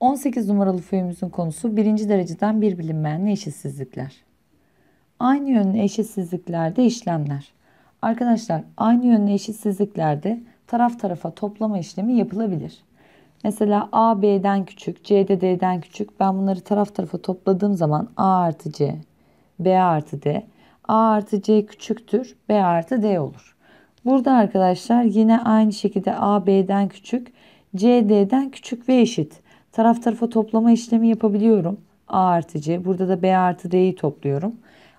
18 numaralı föyümüzün konusu birinci dereceden bir bilinmeyen eşitsizlikler. Aynı yönlü eşitsizliklerde işlemler. Arkadaşlar aynı yönlü eşitsizliklerde taraf tarafa toplama işlemi yapılabilir. Mesela A B'den küçük, C de D'den küçük. Ben bunları taraf tarafa topladığım zaman A artı C, B artı D. A artı C küçüktür, B artı D olur. Burada arkadaşlar yine aynı şekilde A B'den küçük, C D'den küçük ve eşit. Taraf tarafa toplama işlemi yapabiliyorum. A artı C. Burada da B artı D'yi topluyorum.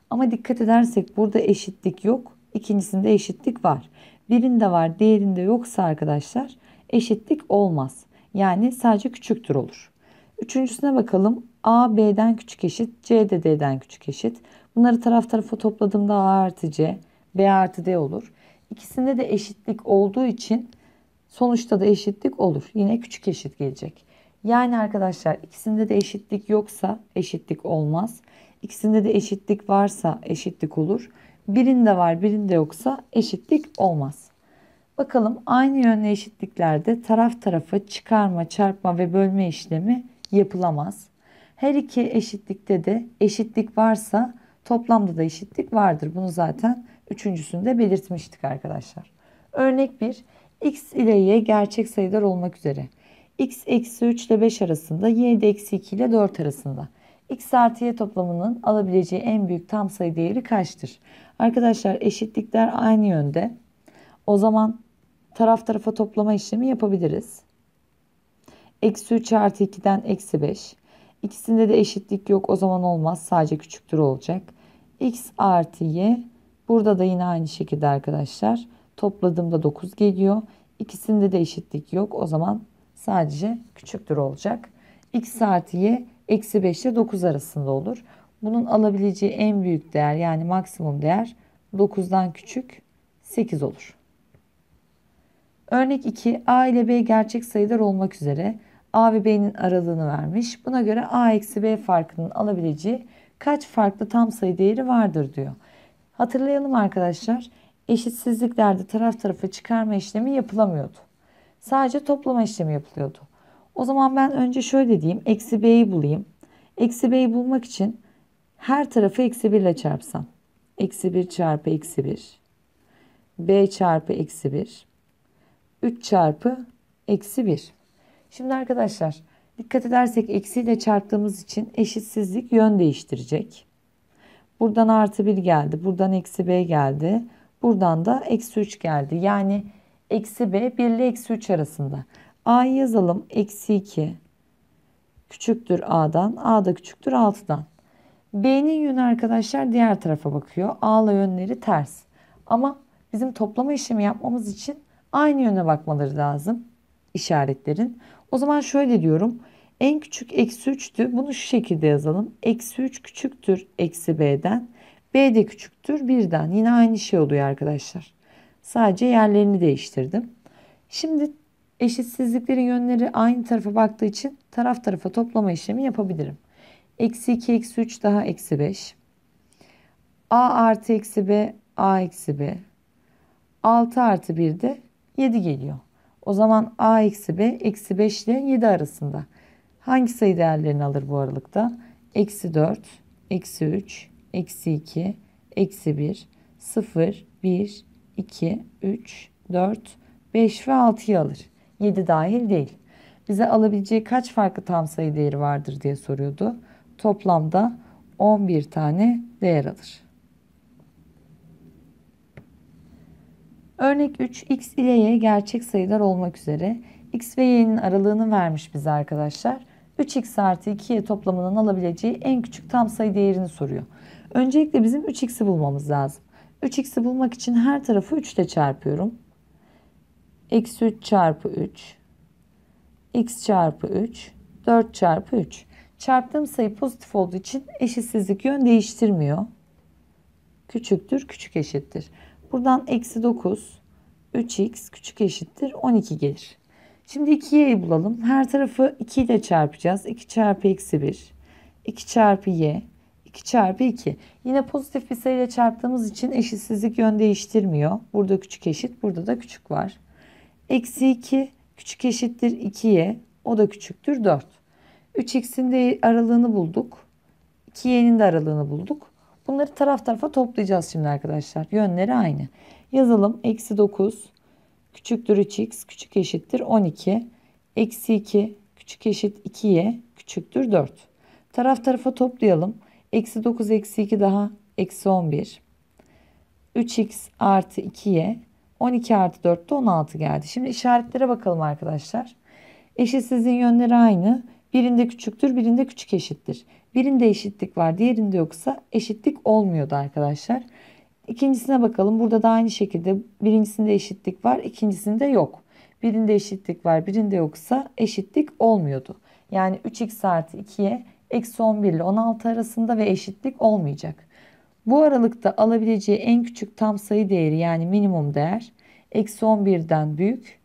Ama dikkat edersek burada eşitlik yok. İkincisinde eşitlik var. Birinde var diğerinde yoksa arkadaşlar eşitlik olmaz. Yani sadece küçüktür olur. Üçüncüsüne bakalım. A B'den küçük eşit, C de D'den küçük eşit. Bunları taraf tarafa topladığımda A artı C, B artı D olur. İkisinde de eşitlik olduğu için sonuçta da eşitlik olur. Yine küçük eşit gelecek. Yani arkadaşlar ikisinde de eşitlik yoksa eşitlik olmaz. İkisinde de eşitlik varsa eşitlik olur. Birinde var birinde yoksa eşitlik olmaz. Bakalım aynı yönlü eşitliklerde taraf tarafa çıkarma, çarpma ve bölme işlemi yapılamaz. Her iki eşitlikte de eşitlik varsa toplamda da eşitlik vardır. Bunu zaten üçüncüsünde belirtmiştik arkadaşlar. Örnek 1. X ile Y gerçek sayılar olmak üzere x eksi 3 ile 5 arasında, y de eksi 2 ile 4 arasında. x artı y toplamının alabileceği en büyük tam sayı değeri kaçtır? Arkadaşlar eşitlikler aynı yönde. O zaman taraf tarafa toplama işlemi yapabiliriz. Eksi 3 artı 2'den eksi 5. İkisinde de eşitlik yok o zaman olmaz sadece küçüktür olacak. x artı y burada da yine aynı şekilde arkadaşlar topladığımda 9 geliyor. İkisinde de eşitlik yok o zaman sadece küçüktür olacak. X artı Y eksi 5 ile 9 arasında olur. Bunun alabileceği en büyük değer yani maksimum değer 9'dan küçük 8 olur. Örnek 2 A ile B gerçek sayılar olmak üzere A ve B'nin aralığını vermiş. Buna göre A eksi B farkının alabileceği kaç farklı tam sayı değeri vardır diyor. Hatırlayalım arkadaşlar eşitsizliklerde taraf tarafa çıkarma işlemi yapılamıyordu. Sadece toplama işlemi yapılıyordu. O zaman ben önce şöyle diyeyim. Eksi b'yi bulayım. Eksi b'yi bulmak için her tarafı eksi 1 ile çarpsam. Eksi 1 çarpı eksi 1. b çarpı eksi 1. 3 çarpı eksi 1. Şimdi arkadaşlar dikkat edersek eksiyle çarptığımız için eşitsizlik yön değiştirecek. Buradan artı 1 geldi. Buradan eksi b geldi. Buradan da eksi 3 geldi. Yani eksi b 1 ile eksi 3 arasında. A'yı yazalım. Eksi 2 küçüktür a'dan. A da küçüktür 6'dan. B'nin yönü arkadaşlar diğer tarafa bakıyor. A'la yönleri ters. Ama bizim toplama işlemi yapmamız için aynı yöne bakmaları lazım işaretlerin. O zaman şöyle diyorum. En küçük eksi 3'tü. Bunu şu şekilde yazalım. Eksi 3 küçüktür eksi b'den. B de küçüktür 1'den. Yine aynı şey oluyor arkadaşlar. Sadece yerlerini değiştirdim. Şimdi eşitsizliklerin yönleri aynı tarafa baktığı için taraf tarafa toplama işlemi yapabilirim. Eksi 2 eksi 3 daha eksi 5. A artı eksi B A eksi B. 6 artı 1 de 7 geliyor. O zaman A eksi B eksi 5 ile 7 arasında. Hangi sayı değerlerini alır bu aralıkta? Eksi 4, eksi 3, eksi 2, eksi 1, 0, 1, 2, 3, 4, 5 ve 6'yı alır. 7 dahil değil. Bize alabileceği kaç farklı tam sayı değeri vardır diye soruyordu. Toplamda 11 tane değer alır. Örnek 3 x ile y gerçek sayılar olmak üzere x ve y'nin aralığını vermiş bize arkadaşlar. 3x artı 2y toplamının alabileceği en küçük tam sayı değerini soruyor. Öncelikle bizim 3x'i bulmamız lazım. 3x'i bulmak için her tarafı 3 ile çarpıyorum. x 3 çarpı 3. x çarpı 3. 4 çarpı 3. Çarptığım sayı pozitif olduğu için eşitsizlik yön değiştirmiyor. Küçüktür, küçük eşittir. Buradan eksi 9, 3x küçük eşittir 12 gelir. Şimdi 2y'yi bulalım. Her tarafı 2 ile çarpacağız. 2 çarpı eksi 1. 2 çarpı y. 2 çarpı 2. Yine pozitif bir sayıyla çarptığımız için eşitsizlik yön değiştirmiyor. Burada küçük eşit, burada da küçük var. Eksi 2 küçük eşittir 2'ye. O da küçüktür 4. 3x'in de aralığını bulduk. 2y'nin de aralığını bulduk. Bunları taraf tarafa toplayacağız şimdi arkadaşlar. Yönleri aynı. Yazalım. Eksi 9 küçüktür 3x küçük eşittir 12. Eksi 2 küçük eşit 2y küçüktür 4. Taraf tarafa toplayalım. Eksi 9 eksi 2 daha eksi 11. 3x artı 2y 12 artı 4'te 16 geldi. Şimdi işaretlere bakalım arkadaşlar. Eşitsizliğin yönleri aynı. Birinde küçüktür, birinde küçük eşittir. Birinde eşitlik var, diğerinde yoksa eşitlik olmuyordu arkadaşlar. İkincisine bakalım. Burada da aynı şekilde birincisinde eşitlik var, ikincisinde yok. Birinde eşitlik var, birinde yoksa eşitlik olmuyordu. Yani 3x artı 2'ye eksi 11 ile 16 arasında ve eşitlik olmayacak. Bu aralıkta alabileceği en küçük tam sayı değeri yani minimum değer eksi 11'den büyük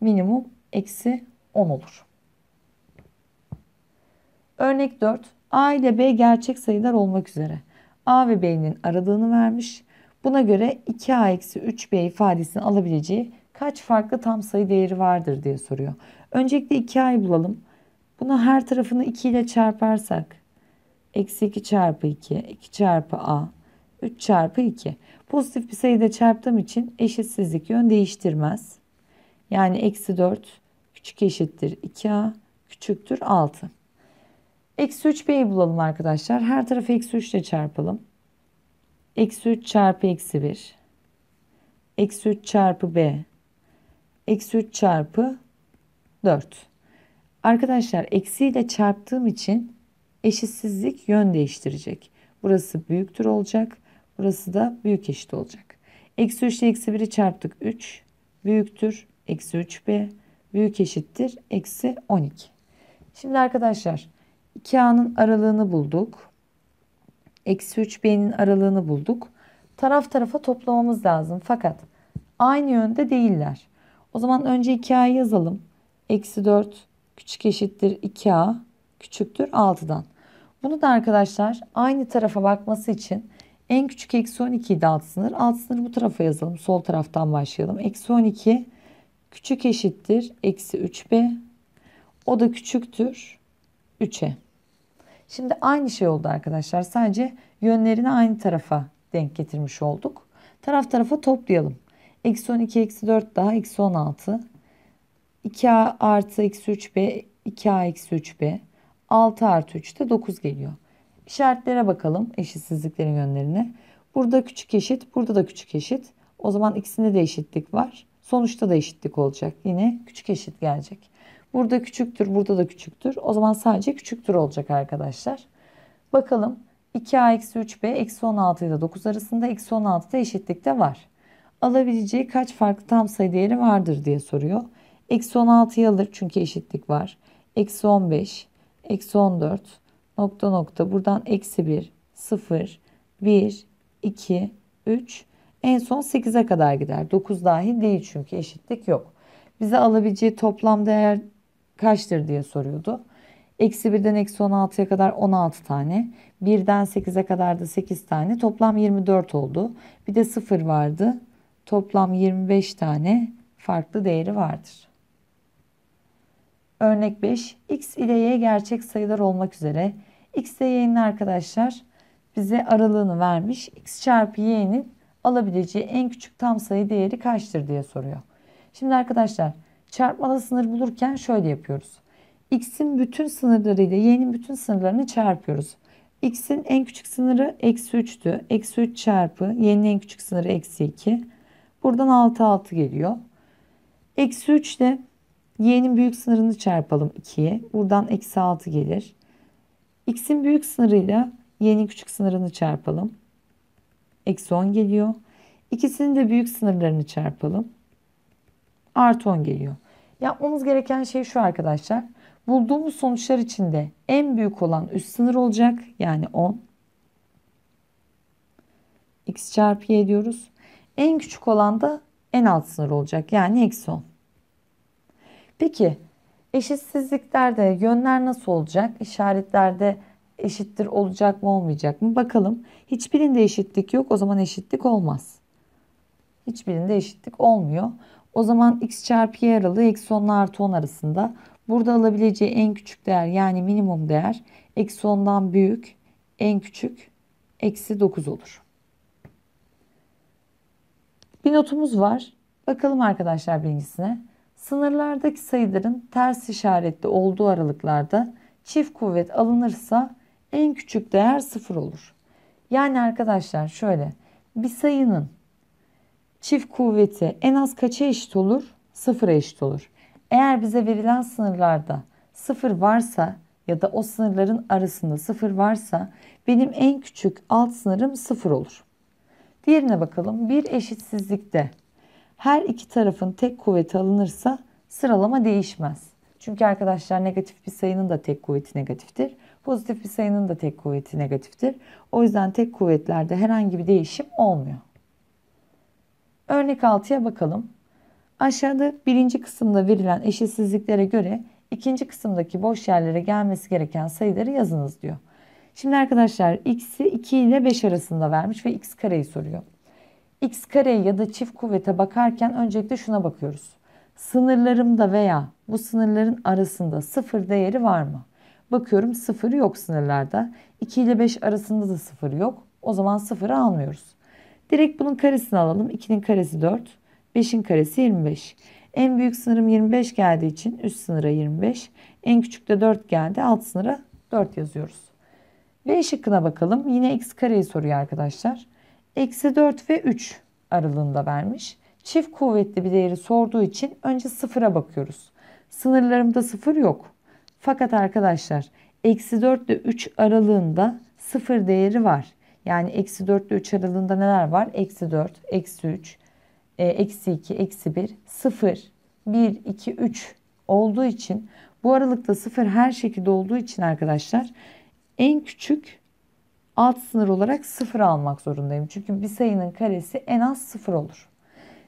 minimum eksi 10 olur. Örnek 4. A ile B gerçek sayılar olmak üzere. A ve B'nin aradığını vermiş. Buna göre 2A-3B eksi ifadesini alabileceği kaç farklı tam sayı değeri vardır diye soruyor. Öncelikle 2A'yı bulalım. Bunu her tarafını 2 ile çarparsak eksi 2 çarpı 2, 2 çarpı a, 3 çarpı 2. Pozitif bir sayıda çarptığım için eşitsizlik yön değiştirmez. Yani eksi 4 küçük eşittir 2a küçüktür 6. Eksi 3b'yi bulalım arkadaşlar. Her tarafı eksi 3 ile çarpalım. Eksi 3 çarpı eksi 1. Eksi 3 çarpı b. Eksi 3 çarpı 4. Arkadaşlar eksiyle çarptığım için eşitsizlik yön değiştirecek. Burası büyüktür olacak. Burası da büyük eşit olacak. Eksi 3 ile eksi 1'i çarptık 3. Büyüktür. Eksi 3b. Büyük eşittir. Eksi 12. Şimdi arkadaşlar 2a'nın aralığını bulduk. Eksi 3b'nin aralığını bulduk. Taraf tarafa toplamamız lazım. Fakat aynı yönde değiller. O zaman önce 2a'yı yazalım. Eksi 4 Küçük eşittir 2A küçüktür 6'dan. Bunu da arkadaşlar aynı tarafa bakması için en küçük eksi 12 idi alt sınır. Alt sınırı bu tarafa yazalım. Sol taraftan başlayalım. Eksi 12 küçük eşittir. Eksi 3b. O da küçüktür. 3'e. Şimdi aynı şey oldu arkadaşlar. Sadece yönlerini aynı tarafa denk getirmiş olduk. Taraf tarafa toplayalım. Eksi 12 eksi 4 daha eksi 16. 2a artı x 3b 2a eksi 3b 6 artı 3 de 9 geliyor. İşaretlere bakalım eşitsizliklerin yönlerine. Burada küçük eşit burada da küçük eşit. O zaman ikisinde de eşitlik var. Sonuçta da eşitlik olacak. Yine küçük eşit gelecek. Burada küçüktür, burada da küçüktür. O zaman sadece küçüktür olacak arkadaşlar. Bakalım 2a eksi 3b eksi 16 ile 9 arasında eksi 16 eşitlik de var. Alabileceği kaç farklı tam sayı değeri vardır diye soruyor. Eksi 16'yı alır çünkü eşitlik var. Eksi 15, eksi 14, nokta nokta. Buradan eksi 1, 0, 1, 2, 3. En son 8'e kadar gider. 9 dahil değil çünkü eşitlik yok. Bize alabileceği toplam değer kaçtır diye soruyordu. Eksi 1'den eksi 16'ya kadar 16 tane. 1'den 8'e kadar da 8 tane. Toplam 24 oldu. Bir de 0 vardı. Toplam 25 tane farklı değeri vardır. Örnek 5 x ile y gerçek sayılar olmak üzere x ile y'nin arkadaşlar bize aralığını vermiş. x çarpı y'nin alabileceği en küçük tam sayı değeri kaçtır diye soruyor. Şimdi arkadaşlar çarpmada sınır bulurken şöyle yapıyoruz. x'in bütün sınırları ile y'nin bütün sınırlarını çarpıyoruz. x'in en küçük sınırı eksi 3'tü. Eksi 3 çarpı y'nin en küçük sınırı eksi 2. Buradan 6 6 geliyor. Eksi 3 ile y'nin büyük sınırını çarpalım 2'ye. Buradan eksi 6 gelir. x'in büyük sınırıyla y'nin küçük sınırını çarpalım. Eksi 10 geliyor. İkisinin de büyük sınırlarını çarpalım. Artı 10 geliyor. Yapmamız gereken şey şu arkadaşlar. Bulduğumuz sonuçlar içinde en büyük olan üst sınır olacak. Yani 10. X çarpı Y diyoruz. En küçük olan da en alt sınır olacak. Yani eksi 10. Peki eşitsizliklerde yönler nasıl olacak? İşaretlerde eşittir olacak mı olmayacak mı? Bakalım. Hiçbirinde eşitlik yok. O zaman eşitlik olmaz. Hiçbirinde eşitlik olmuyor. O zaman x çarpı y aralığı eksi 10 artı 10 arasında. Burada alabileceği en küçük değer yani minimum değer eksi 10'dan büyük en küçük eksi 9 olur. Bir notumuz var. Bakalım arkadaşlar bilgisine. Sınırlardaki sayıların ters işaretli olduğu aralıklarda çift kuvvet alınırsa en küçük değer sıfır olur. Yani arkadaşlar şöyle bir sayının çift kuvveti en az kaça eşit olur? Sıfıra eşit olur. Eğer bize verilen sınırlarda sıfır varsa ya da o sınırların arasında sıfır varsa benim en küçük alt sınırım sıfır olur. Diğerine bakalım. Bir eşitsizlikte her iki tarafın tek kuvveti alınırsa sıralama değişmez. Çünkü arkadaşlar negatif bir sayının da tek kuvveti negatiftir. Pozitif bir sayının da tek kuvveti negatiftir. O yüzden tek kuvvetlerde herhangi bir değişim olmuyor. Örnek 6'ya bakalım. Aşağıda birinci kısımda verilen eşitsizliklere göre ikinci kısımdaki boş yerlere gelmesi gereken sayıları yazınız diyor. Şimdi arkadaşlar x'i 2 ile 5 arasında vermiş ve x kareyi soruyor x kare ya da çift kuvvete bakarken öncelikle şuna bakıyoruz. Sınırlarımda veya bu sınırların arasında sıfır değeri var mı? Bakıyorum sıfır yok sınırlarda. 2 ile 5 arasında da sıfır yok. O zaman sıfırı almıyoruz. Direkt bunun karesini alalım. 2'nin karesi 4. 5'in karesi 25. En büyük sınırım 25 geldiği için üst sınıra 25. En küçük de 4 geldi. Alt sınıra 4 yazıyoruz. B şıkkına bakalım. Yine x kareyi soruyor arkadaşlar eksi 4 ve 3 aralığında vermiş. Çift kuvvetli bir değeri sorduğu için önce sıfıra bakıyoruz. Sınırlarımda sıfır yok. Fakat arkadaşlar eksi 4 ile 3 aralığında sıfır değeri var. Yani eksi 4 ile 3 aralığında neler var? Eksi 4, eksi 3, e, eksi 2, eksi 1, 0, 1, 2, 3 olduğu için bu aralıkta sıfır her şekilde olduğu için arkadaşlar en küçük alt sınır olarak 0 almak zorundayım. Çünkü bir sayının karesi en az 0 olur.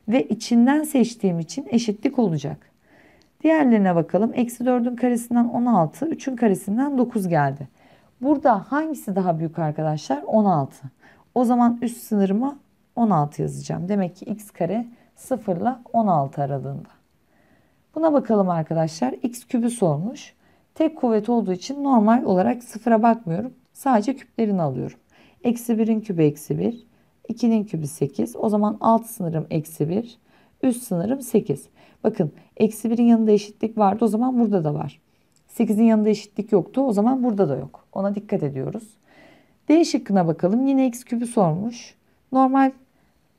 Ve içinden seçtiğim için eşitlik olacak. Diğerlerine bakalım. Eksi 4'ün karesinden 16, 3'ün karesinden 9 geldi. Burada hangisi daha büyük arkadaşlar? 16. O zaman üst sınırıma 16 yazacağım. Demek ki x kare 0 ile 16 aralığında. Buna bakalım arkadaşlar. x kübü sormuş. Tek kuvvet olduğu için normal olarak sıfıra bakmıyorum. Sadece küplerini alıyorum. Eksi 1'in kübü eksi 1. 2'nin kübü 8. O zaman alt sınırım eksi 1. Üst sınırım 8. Bakın eksi 1'in yanında eşitlik vardı. O zaman burada da var. 8'in yanında eşitlik yoktu. O zaman burada da yok. Ona dikkat ediyoruz. D şıkkına bakalım. Yine x kübü sormuş. Normal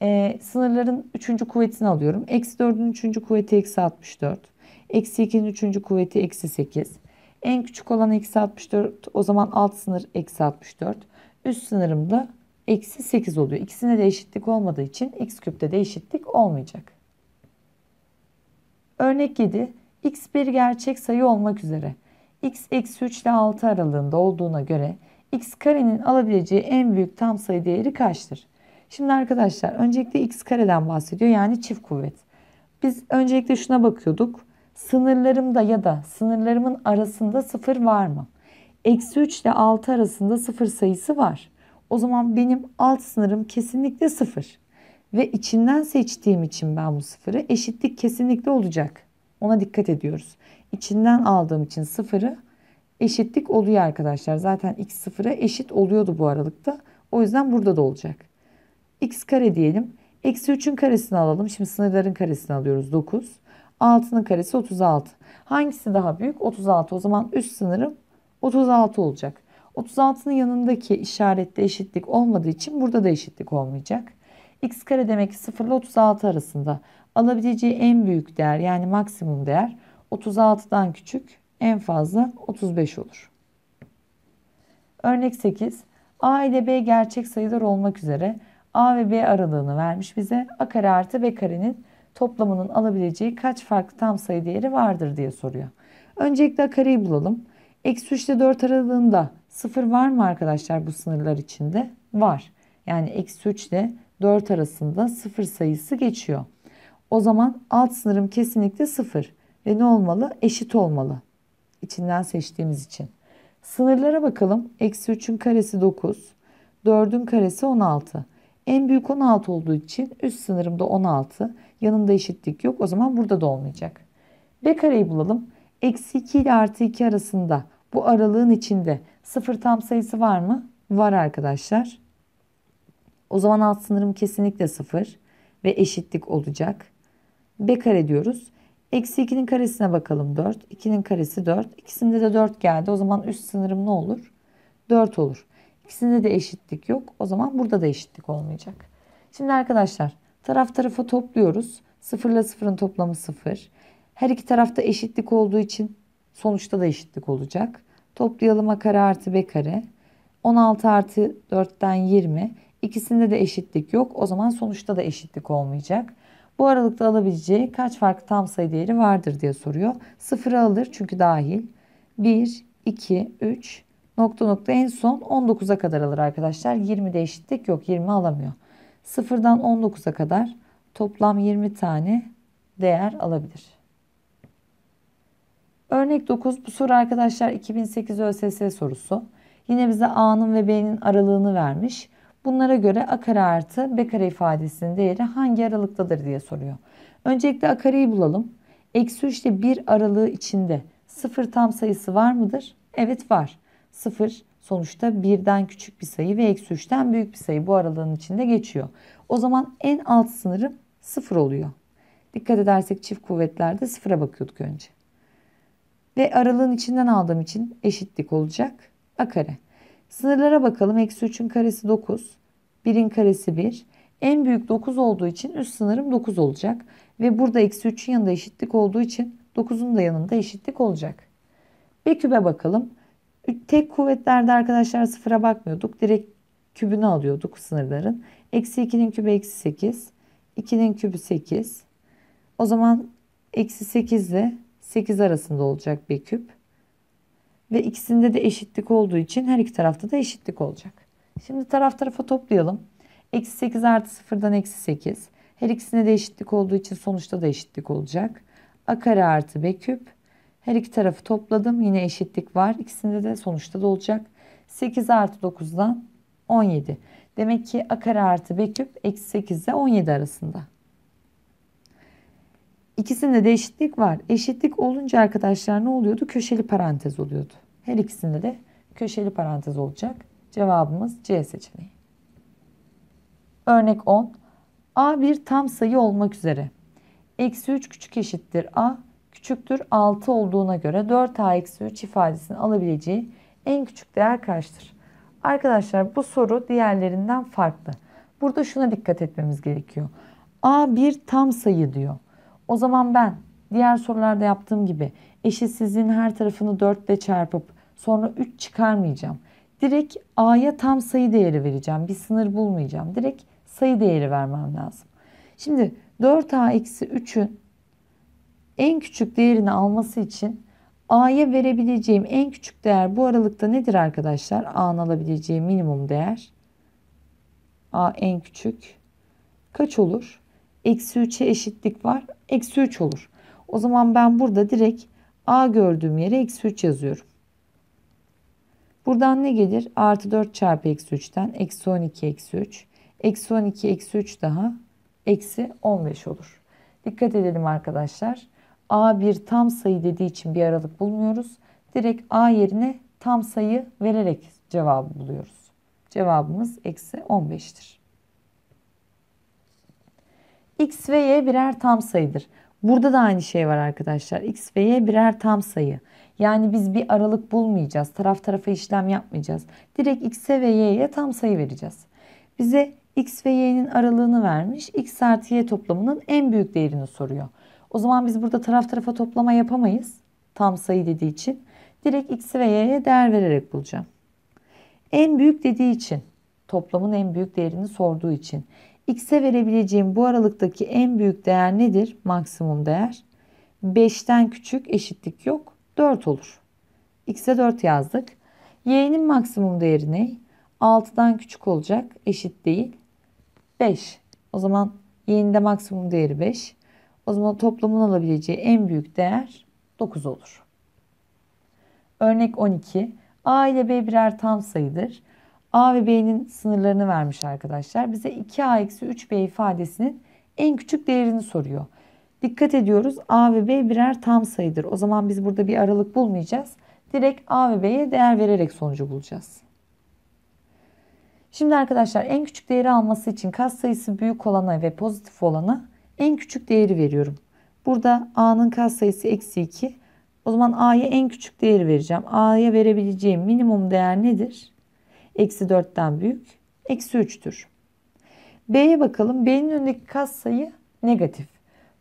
e, sınırların 3. kuvvetini alıyorum. Eksi 4'ün 3. kuvveti eksi 64. Eksi 2'nin 3. kuvveti eksi 8. En küçük olan eksi 64 o zaman alt sınır eksi 64. Üst sınırım da eksi 8 oluyor. İkisinde de eşitlik olmadığı için x küpte de eşitlik olmayacak. Örnek 7. x bir gerçek sayı olmak üzere x eksi 3 ile 6 aralığında olduğuna göre x karenin alabileceği en büyük tam sayı değeri kaçtır? Şimdi arkadaşlar öncelikle x kareden bahsediyor yani çift kuvvet. Biz öncelikle şuna bakıyorduk. Sınırlarımda ya da sınırlarımın arasında sıfır var mı? Eksi 3 ile 6 arasında sıfır sayısı var. O zaman benim alt sınırım kesinlikle sıfır. Ve içinden seçtiğim için ben bu sıfırı eşitlik kesinlikle olacak. Ona dikkat ediyoruz. İçinden aldığım için sıfırı eşitlik oluyor arkadaşlar. Zaten x sıfıra eşit oluyordu bu aralıkta. O yüzden burada da olacak. x kare diyelim. Eksi 3'ün karesini alalım. Şimdi sınırların karesini alıyoruz. 9. 6'nın karesi 36. Hangisi daha büyük? 36. O zaman üst sınırım 36 olacak. 36'nın yanındaki işarette eşitlik olmadığı için burada da eşitlik olmayacak. X kare demek ki 0 ile 36 arasında. Alabileceği en büyük değer yani maksimum değer 36'dan küçük en fazla 35 olur. Örnek 8. A ile B gerçek sayılar olmak üzere A ve B aralığını vermiş bize. A kare artı B karenin toplamının alabileceği kaç farklı tam sayı değeri vardır diye soruyor. Öncelikle kareyi bulalım. Eksi 3 ile 4 aralığında 0 var mı arkadaşlar bu sınırlar içinde? Var. Yani eksi 3 ile 4 arasında 0 sayısı geçiyor. O zaman alt sınırım kesinlikle 0 ve ne olmalı? Eşit olmalı. İçinden seçtiğimiz için. Sınırlara bakalım. Eksi 3'ün karesi 9. 4'ün karesi 16. En büyük 16 olduğu için üst sınırım da 16. Yanında eşitlik yok. O zaman burada da olmayacak. B kareyi bulalım. Eksi 2 ile artı 2 arasında bu aralığın içinde sıfır tam sayısı var mı? Var arkadaşlar. O zaman alt sınırım kesinlikle sıfır ve eşitlik olacak. B kare diyoruz. Eksi 2'nin karesine bakalım 4. 2'nin karesi 4. İkisinde de 4 geldi. O zaman üst sınırım ne olur? 4 olur. İkisinde de eşitlik yok. O zaman burada da eşitlik olmayacak. Şimdi arkadaşlar Taraf tarafa topluyoruz. 0 ile 0'ın toplamı 0. Her iki tarafta eşitlik olduğu için sonuçta da eşitlik olacak. Toplayalım a kare artı b kare. 16 artı 4'ten 20. İkisinde de eşitlik yok. O zaman sonuçta da eşitlik olmayacak. Bu aralıkta alabileceği kaç farklı tam sayı değeri vardır diye soruyor. Sıfırı alır çünkü dahil. 1, 2, 3, nokta nokta en son 19'a kadar alır arkadaşlar. 20'de eşitlik yok. 20 alamıyor. 0'dan 19'a kadar toplam 20 tane değer alabilir. Örnek 9 bu soru arkadaşlar 2008 ÖSS sorusu. Yine bize A'nın ve B'nin aralığını vermiş. Bunlara göre A kare artı B kare ifadesinin değeri hangi aralıktadır diye soruyor. Öncelikle A kareyi bulalım. Eksi 3 ile 1 aralığı içinde 0 tam sayısı var mıdır? Evet var. 0 Sonuçta birden küçük bir sayı ve eksi 3'ten büyük bir sayı bu aralığın içinde geçiyor. O zaman en alt sınırım 0 oluyor. Dikkat edersek çift kuvvetlerde sıfıra bakıyorduk önce. Ve aralığın içinden aldığım için eşitlik olacak. A kare. Sınırlara bakalım. Eksi 3'ün karesi 9. 1'in karesi 1. En büyük 9 olduğu için üst sınırım 9 olacak. Ve burada eksi 3'ün yanında eşitlik olduğu için 9'un da yanında eşitlik olacak. Bir kübe bakalım. Tek kuvvetlerde arkadaşlar sıfıra bakmıyorduk. Direkt kübünü alıyorduk sınırların. Eksi 2'nin kübü eksi 8. 2'nin kübü 8. O zaman eksi 8 ile 8 arasında olacak bir küp. Ve ikisinde de eşitlik olduğu için her iki tarafta da eşitlik olacak. Şimdi taraf tarafa toplayalım. Eksi 8 artı sıfırdan eksi 8. Her ikisine de eşitlik olduğu için sonuçta da eşitlik olacak. A kare artı B küp her iki tarafı topladım. Yine eşitlik var. İkisinde de sonuçta da olacak. 8 artı 9'dan 17. Demek ki a kare artı b küp eksi 8 ile 17 arasında. İkisinde de eşitlik var. Eşitlik olunca arkadaşlar ne oluyordu? Köşeli parantez oluyordu. Her ikisinde de köşeli parantez olacak. Cevabımız C seçeneği. Örnek 10. A bir tam sayı olmak üzere. Eksi 3 küçük eşittir A küçüktür 6 olduğuna göre 4 a 3 ifadesini alabileceği en küçük değer kaçtır? Arkadaşlar bu soru diğerlerinden farklı. Burada şuna dikkat etmemiz gerekiyor. A bir tam sayı diyor. O zaman ben diğer sorularda yaptığım gibi eşitsizliğin her tarafını 4 ile çarpıp sonra 3 çıkarmayacağım. Direkt A'ya tam sayı değeri vereceğim. Bir sınır bulmayacağım. Direkt sayı değeri vermem lazım. Şimdi 4A-3'ün en küçük değerini alması için A'ya verebileceğim en küçük değer bu aralıkta nedir arkadaşlar? A'nın alabileceği minimum değer. A en küçük. Kaç olur? Eksi 3'e eşitlik var. Eksi 3 olur. O zaman ben burada direkt A gördüğüm yere eksi 3 yazıyorum. Buradan ne gelir? Artı 4 çarpı eksi 3'ten eksi 12 eksi 3. Eksi 12 eksi 3 daha eksi 15 olur. Dikkat edelim arkadaşlar. A bir tam sayı dediği için bir aralık bulmuyoruz. Direkt A yerine tam sayı vererek cevabı buluyoruz. Cevabımız eksi 15'tir. X ve Y birer tam sayıdır. Burada da aynı şey var arkadaşlar. X ve Y birer tam sayı. Yani biz bir aralık bulmayacağız. Taraf tarafa işlem yapmayacağız. Direkt X'e ve Y'ye tam sayı vereceğiz. Bize X ve Y'nin aralığını vermiş. X artı Y toplamının en büyük değerini soruyor. O zaman biz burada taraf tarafa toplama yapamayız. Tam sayı dediği için. Direkt x'i ve y'ye değer vererek bulacağım. En büyük dediği için toplamın en büyük değerini sorduğu için x'e verebileceğim bu aralıktaki en büyük değer nedir? Maksimum değer. 5'ten küçük eşitlik yok. 4 olur. x'e 4 yazdık. y'nin maksimum değeri ne? 6'dan küçük olacak. Eşit değil. 5. O zaman y'nin de maksimum değeri 5. O zaman toplamın alabileceği en büyük değer 9 olur. Örnek 12. A ile B birer tam sayıdır. A ve B'nin sınırlarını vermiş arkadaşlar. Bize 2A-3B ifadesinin en küçük değerini soruyor. Dikkat ediyoruz A ve B birer tam sayıdır. O zaman biz burada bir aralık bulmayacağız. Direkt A ve B'ye değer vererek sonucu bulacağız. Şimdi arkadaşlar en küçük değeri alması için kas sayısı büyük olana ve pozitif olana en küçük değeri veriyorum. Burada A'nın kat sayısı eksi 2. O zaman A'ya en küçük değeri vereceğim. A'ya verebileceğim minimum değer nedir? Eksi 4'ten büyük. Eksi 3'tür. B'ye bakalım. B'nin önündeki kat sayı negatif.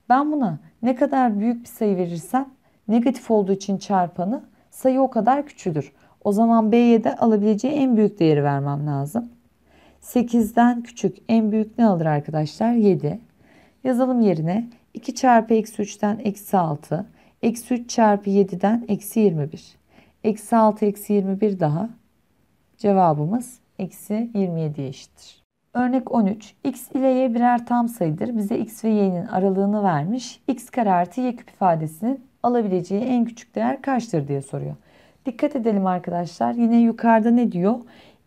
Ben buna ne kadar büyük bir sayı verirsem negatif olduğu için çarpanı sayı o kadar küçüdür. O zaman B'ye de alabileceği en büyük değeri vermem lazım. 8'den küçük en büyük ne alır arkadaşlar? 7. Yazalım yerine 2 çarpı eksi 3'ten eksi 6, eksi 3 çarpı 7'den eksi 21. Eksi 6 eksi 21 daha cevabımız eksi 27 eşittir. Örnek 13. X ile Y birer tam sayıdır. Bize X ve Y'nin aralığını vermiş. X kare artı Y küp ifadesinin alabileceği en küçük değer kaçtır diye soruyor. Dikkat edelim arkadaşlar. Yine yukarıda ne diyor?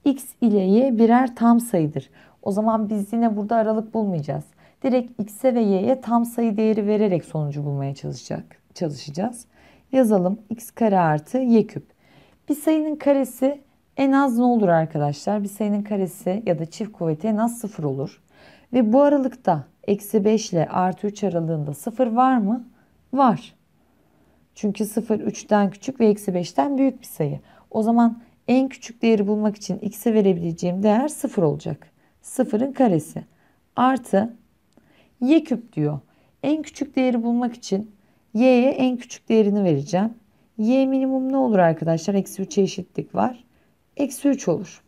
X ile Y birer tam sayıdır. O zaman biz yine burada aralık bulmayacağız direkt x'e ve y'ye tam sayı değeri vererek sonucu bulmaya çalışacak, çalışacağız. Yazalım x kare artı y küp. Bir sayının karesi en az ne olur arkadaşlar? Bir sayının karesi ya da çift kuvveti en az sıfır olur. Ve bu aralıkta eksi 5 ile artı 3 aralığında sıfır var mı? Var. Çünkü 0 3'ten küçük ve eksi 5'ten büyük bir sayı. O zaman en küçük değeri bulmak için x'e verebileceğim değer 0 olacak. 0'ın karesi artı y küp diyor. En küçük değeri bulmak için y'ye en küçük değerini vereceğim. y minimum ne olur arkadaşlar? Eksi 3'e eşitlik var. Eksi 3 olur.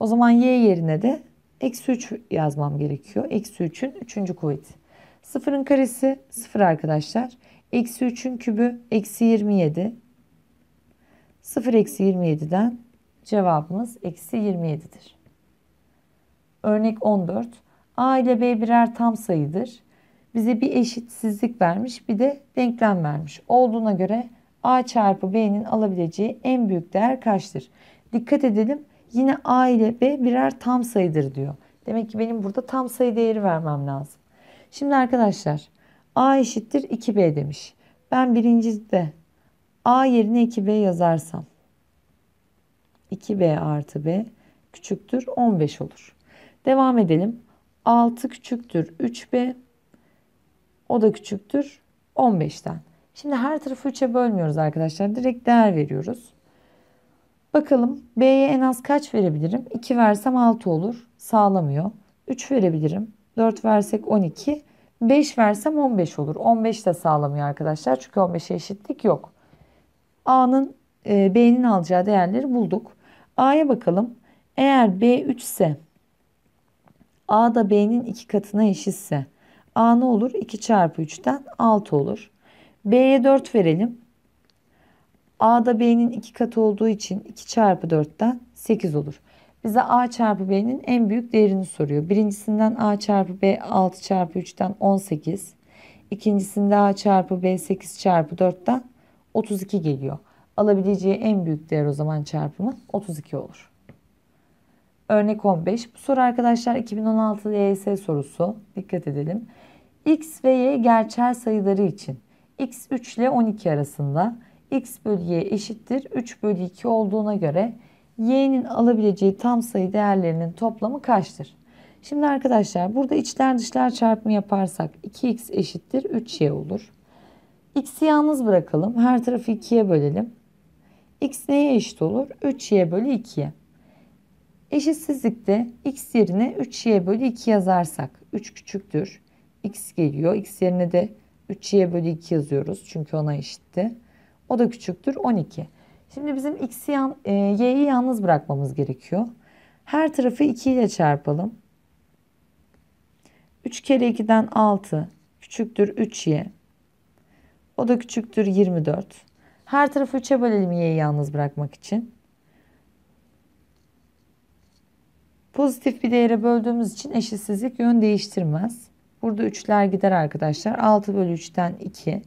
O zaman y yerine de eksi 3 yazmam gerekiyor. Eksi 3'ün 3. kuvveti. Sıfırın karesi 0 arkadaşlar. Eksi 3'ün kübü eksi 27. 0 eksi 27'den cevabımız eksi 27'dir. Örnek 14. A ile B birer tam sayıdır. Bize bir eşitsizlik vermiş bir de denklem vermiş. Olduğuna göre A çarpı B'nin alabileceği en büyük değer kaçtır? Dikkat edelim yine A ile B birer tam sayıdır diyor. Demek ki benim burada tam sayı değeri vermem lazım. Şimdi arkadaşlar A eşittir 2B demiş. Ben birincide A yerine 2B yazarsam 2B artı B küçüktür 15 olur. Devam edelim. 6 küçüktür 3b. O da küçüktür 15'ten. Şimdi her tarafı 3'e bölmüyoruz arkadaşlar. Direkt değer veriyoruz. Bakalım B'ye en az kaç verebilirim? 2 versem 6 olur. Sağlamıyor. 3 verebilirim. 4 versek 12. 5 versem 15 olur. 15 de sağlamıyor arkadaşlar. Çünkü 15'e eşitlik yok. A'nın e, B'nin alacağı değerleri bulduk. A'ya bakalım. Eğer B 3 ise A da B'nin iki katına eşitse A ne olur? 2 çarpı 3'ten 6 olur. B'ye 4 verelim. A da B'nin iki katı olduğu için 2 çarpı 4'ten 8 olur. Bize A çarpı B'nin en büyük değerini soruyor. Birincisinden A çarpı B 6 çarpı 3'ten 18. İkincisinde A çarpı B 8 çarpı 4'ten 32 geliyor. Alabileceği en büyük değer o zaman çarpımı 32 olur. Örnek 15. Bu soru arkadaşlar 2016 LYS sorusu. Dikkat edelim. X ve Y gerçel sayıları için X 3 ile 12 arasında X bölü Y eşittir 3 bölü 2 olduğuna göre Y'nin alabileceği tam sayı değerlerinin toplamı kaçtır? Şimdi arkadaşlar burada içler dışlar çarpımı yaparsak 2x eşittir 3y olur. x'i yalnız bırakalım. Her tarafı 2'ye bölelim. x neye eşit olur? 3y bölü 2'ye. Eşitsizlikte x yerine 3y bölü 2 yazarsak 3 küçüktür. x geliyor. x yerine de 3y bölü 2 yazıyoruz. Çünkü ona eşitti. O da küçüktür 12. Şimdi bizim x'i yan, e, y'yi yalnız bırakmamız gerekiyor. Her tarafı 2 ile çarpalım. 3 kere 2'den 6 küçüktür 3y. O da küçüktür 24. Her tarafı 3'e bölelim y'yi yalnız bırakmak için. Pozitif bir değere böldüğümüz için eşitsizlik yön değiştirmez. Burada 3'ler gider arkadaşlar. 6 bölü 3'ten 2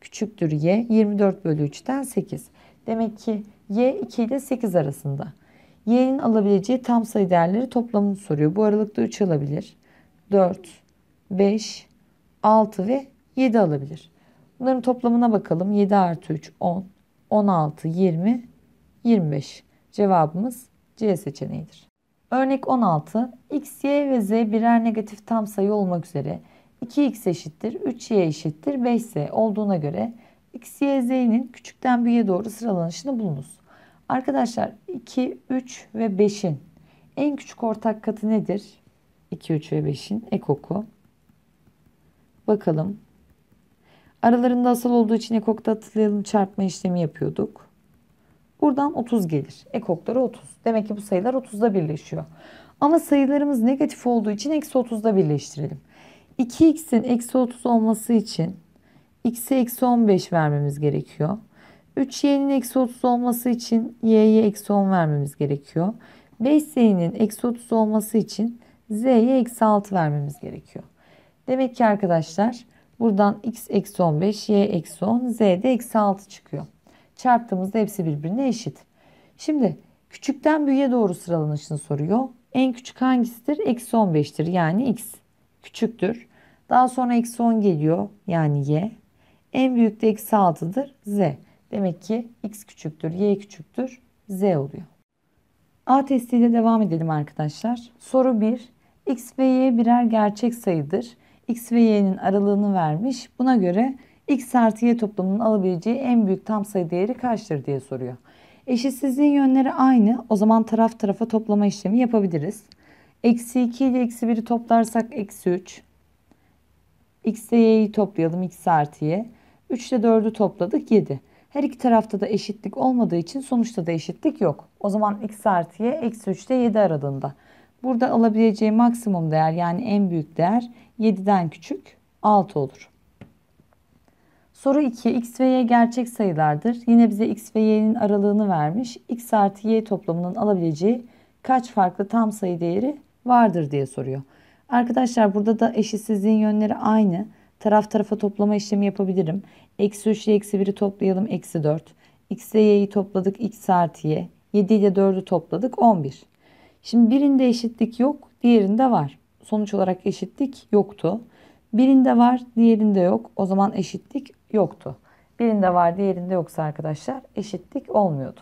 küçüktür y. 24 bölü 3'ten 8. Demek ki y 2 ile 8 arasında. y'nin alabileceği tam sayı değerleri toplamını soruyor. Bu aralıkta 3 alabilir. 4, 5, 6 ve 7 alabilir. Bunların toplamına bakalım. 7 artı 3 10, 16, 20, 25. Cevabımız C seçeneğidir. Örnek 16. x, y ve z birer negatif tam sayı olmak üzere 2x eşittir 3y eşittir 5z olduğuna göre x, y, z'nin küçükten büyüğe doğru sıralanışını bulunuz. Arkadaşlar 2, 3 ve 5'in en küçük ortak katı nedir? 2, 3 ve 5'in ekoku. Bakalım. Aralarında asal olduğu için ekokta hatırlayalım çarpma işlemi yapıyorduk. Buradan 30 gelir. Ekokları 30. Demek ki bu sayılar 30'da birleşiyor. Ama sayılarımız negatif olduğu için eksi 30'da birleştirelim. 2x'in eksi 30 olması için x'e eksi 15 vermemiz gerekiyor. 3y'nin eksi 30 olması için y'ye eksi 10 vermemiz gerekiyor. 5z'nin eksi 30 olması için z'ye eksi 6 vermemiz gerekiyor. Demek ki arkadaşlar buradan x eksi 15, y eksi 10, z de eksi 6 çıkıyor. Çarptığımızda hepsi birbirine eşit. Şimdi küçükten büyüğe doğru sıralanışını soruyor. En küçük hangisidir? Eksi 15'tir yani x küçüktür. Daha sonra eksi 10 geliyor yani y. En büyük de eksi 6'dır z. Demek ki x küçüktür, y küçüktür, z oluyor. A testiyle devam edelim arkadaşlar. Soru 1. X ve y birer gerçek sayıdır. X ve y'nin aralığını vermiş. Buna göre X artı Y toplumunun alabileceği en büyük tam sayı değeri kaçtır diye soruyor. Eşitsizliğin yönleri aynı. O zaman taraf tarafa toplama işlemi yapabiliriz. Eksi 2 ile eksi 1'i toplarsak eksi 3. X ile Y'yi toplayalım. X artı Y. 3 ile 4'ü topladık 7. Her iki tarafta da eşitlik olmadığı için sonuçta da eşitlik yok. O zaman x artı y eksi 3 ile 7 aralığında. Burada alabileceği maksimum değer yani en büyük değer 7'den küçük 6 olur. Soru 2. X ve Y gerçek sayılardır. Yine bize X ve Y'nin aralığını vermiş. X artı Y toplamının alabileceği kaç farklı tam sayı değeri vardır diye soruyor. Arkadaşlar burada da eşitsizliğin yönleri aynı. Taraf tarafa toplama işlemi yapabilirim. Eksi 3 ile eksi 1'i toplayalım. Eksi 4. X ile Y'yi topladık. X artı Y. 7 ile 4'ü topladık. 11. Şimdi birinde eşitlik yok. Diğerinde var. Sonuç olarak eşitlik yoktu. Birinde var, diğerinde yok. O zaman eşitlik yoktu. Birinde var, diğerinde yoksa arkadaşlar eşitlik olmuyordu.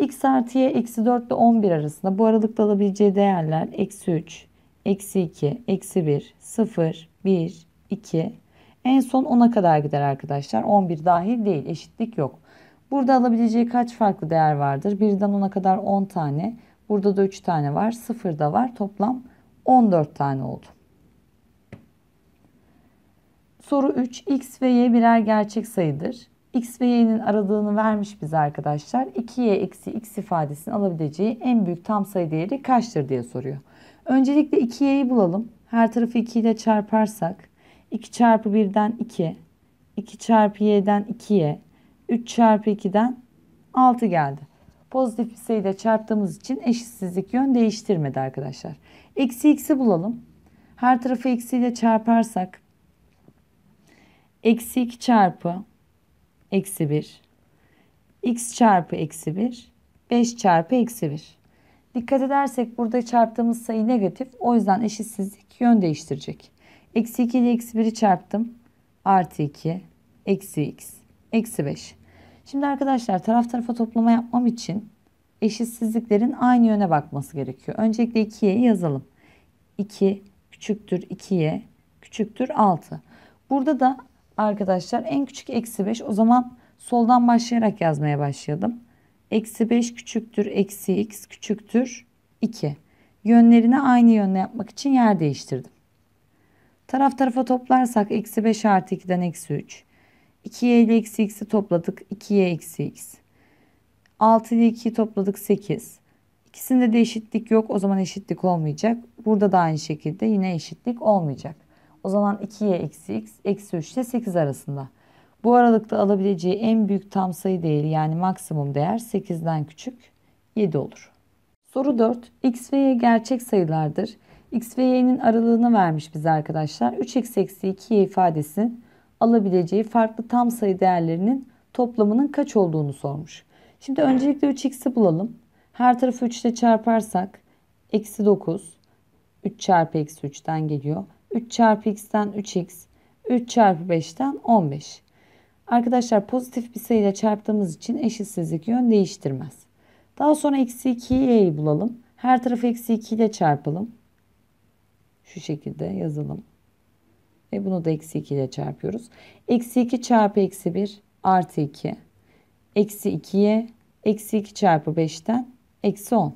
x artı y, eksi 4 ile 11 arasında bu aralıkta alabileceği değerler eksi 3, eksi 2, eksi 1, 0, 1, 2. En son 10'a kadar gider arkadaşlar. 11 dahil değil, eşitlik yok. Burada alabileceği kaç farklı değer vardır? 1'den 10'a kadar 10 tane. Burada da 3 tane var. 0 da var. Toplam 14 tane oldu. Soru 3. X ve Y birer gerçek sayıdır. X ve Y'nin aradığını vermiş bize arkadaşlar. 2Y eksi X ifadesini alabileceği en büyük tam sayı değeri kaçtır diye soruyor. Öncelikle 2Y'yi bulalım. Her tarafı 2 ile çarparsak 2 çarpı 1'den 2, 2 çarpı y'den 2y, 3 çarpı 2'den 6 geldi. Pozitif bir sayıyla çarptığımız için eşitsizlik yön değiştirmedi arkadaşlar. Eksi x'i bulalım. Her tarafı ile çarparsak eksi 2 çarpı eksi 1 x çarpı eksi 1 5 çarpı eksi 1. Dikkat edersek burada çarptığımız sayı negatif. O yüzden eşitsizlik yön değiştirecek. Eksi 2 ile eksi 1'i çarptım. Artı 2, eksi x, eksi 5. Şimdi arkadaşlar taraf tarafa toplama yapmam için eşitsizliklerin aynı yöne bakması gerekiyor. Öncelikle 2'ye yazalım. 2 küçüktür 2'ye küçüktür 6. Burada da arkadaşlar en küçük eksi 5 o zaman soldan başlayarak yazmaya başlayalım. Eksi 5 küçüktür eksi x küçüktür 2. Yönlerini aynı yönle yapmak için yer değiştirdim. Taraf tarafa toplarsak eksi 5 artı 2'den eksi 3. 2y ile eksi x'i topladık 2y eksi x. 6 ile 2'yi topladık 8. İkisinde de eşitlik yok o zaman eşitlik olmayacak. Burada da aynı şekilde yine eşitlik olmayacak. O zaman 2y eksi x eksi 3 ile 8 arasında. Bu aralıkta alabileceği en büyük tam sayı değeri yani maksimum değer 8'den küçük 7 olur. Soru 4. X ve Y gerçek sayılardır. X ve Y'nin aralığını vermiş bize arkadaşlar. 3x eksi 2Y ifadesinin alabileceği farklı tam sayı değerlerinin toplamının kaç olduğunu sormuş. Şimdi öncelikle 3x'i bulalım. Her tarafı 3 ile çarparsak eksi 9 3 çarpı eksi 3'ten geliyor. 3 çarpı x'ten 3x. 3 çarpı 5'ten 15. Arkadaşlar pozitif bir sayıyla çarptığımız için eşitsizlik yön değiştirmez. Daha sonra eksi 2y'yi bulalım. Her tarafı eksi 2 ile çarpalım. Şu şekilde yazalım. Ve bunu da eksi 2 ile çarpıyoruz. Eksi 2 çarpı eksi 1 artı 2. Eksi 2'ye eksi 2 çarpı 5'ten eksi 10.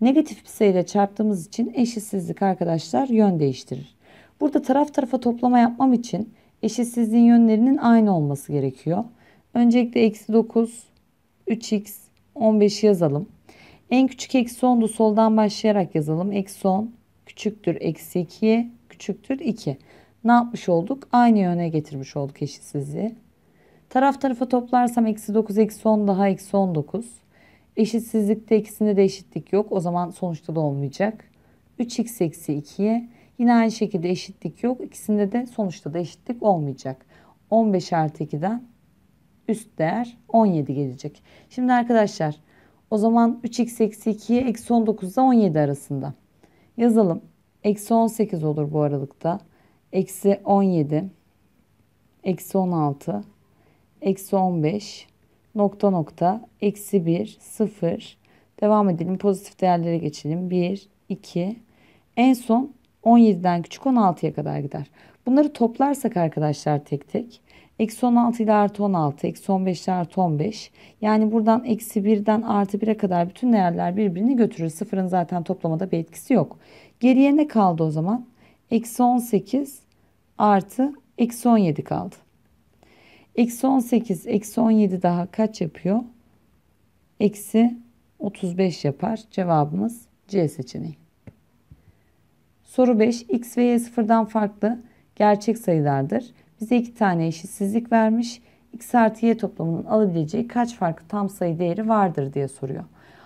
Negatif bir sayıyla çarptığımız için eşitsizlik arkadaşlar yön değiştirir. Burada taraf tarafa toplama yapmam için eşitsizliğin yönlerinin aynı olması gerekiyor. Öncelikle eksi 9, 3x, 15 yazalım. En küçük eksi 10'du soldan başlayarak yazalım. Eksi 10 küçüktür eksi 2'ye küçüktür 2. Ne yapmış olduk? Aynı yöne getirmiş olduk eşitsizliği. Taraf tarafa toplarsam eksi 9 eksi 10 daha eksi 19. Eşitsizlikte ikisinde de eşitlik yok. O zaman sonuçta da olmayacak. 3x eksi 2'ye Yine aynı şekilde eşitlik yok. İkisinde de sonuçta da eşitlik olmayacak. 15 artı 2'den üst değer 17 gelecek. Şimdi arkadaşlar o zaman 3x eksi 2'ye eksi 19 ile 17 arasında. Yazalım. Eksi 18 olur bu aralıkta. Eksi 17. Eksi 16. Eksi 15. Nokta nokta. Eksi 1. 0. Devam edelim. Pozitif değerlere geçelim. 1. 2. En son 17'den küçük 16'ya kadar gider. Bunları toplarsak arkadaşlar tek tek. Eksi 16 ile artı 16, eksi 15 ile artı 15. Yani buradan eksi 1'den artı 1'e kadar bütün değerler birbirini götürür. Sıfırın zaten toplamada bir etkisi yok. Geriye ne kaldı o zaman? Eksi 18 artı eksi 17 kaldı. Eksi 18, eksi 17 daha kaç yapıyor? Eksi 35 yapar. Cevabımız C seçeneği. Soru 5. X ve Y sıfırdan farklı gerçek sayılardır. Bize iki tane eşitsizlik vermiş. X artı Y toplamının alabileceği kaç farklı tam sayı değeri vardır diye soruyor.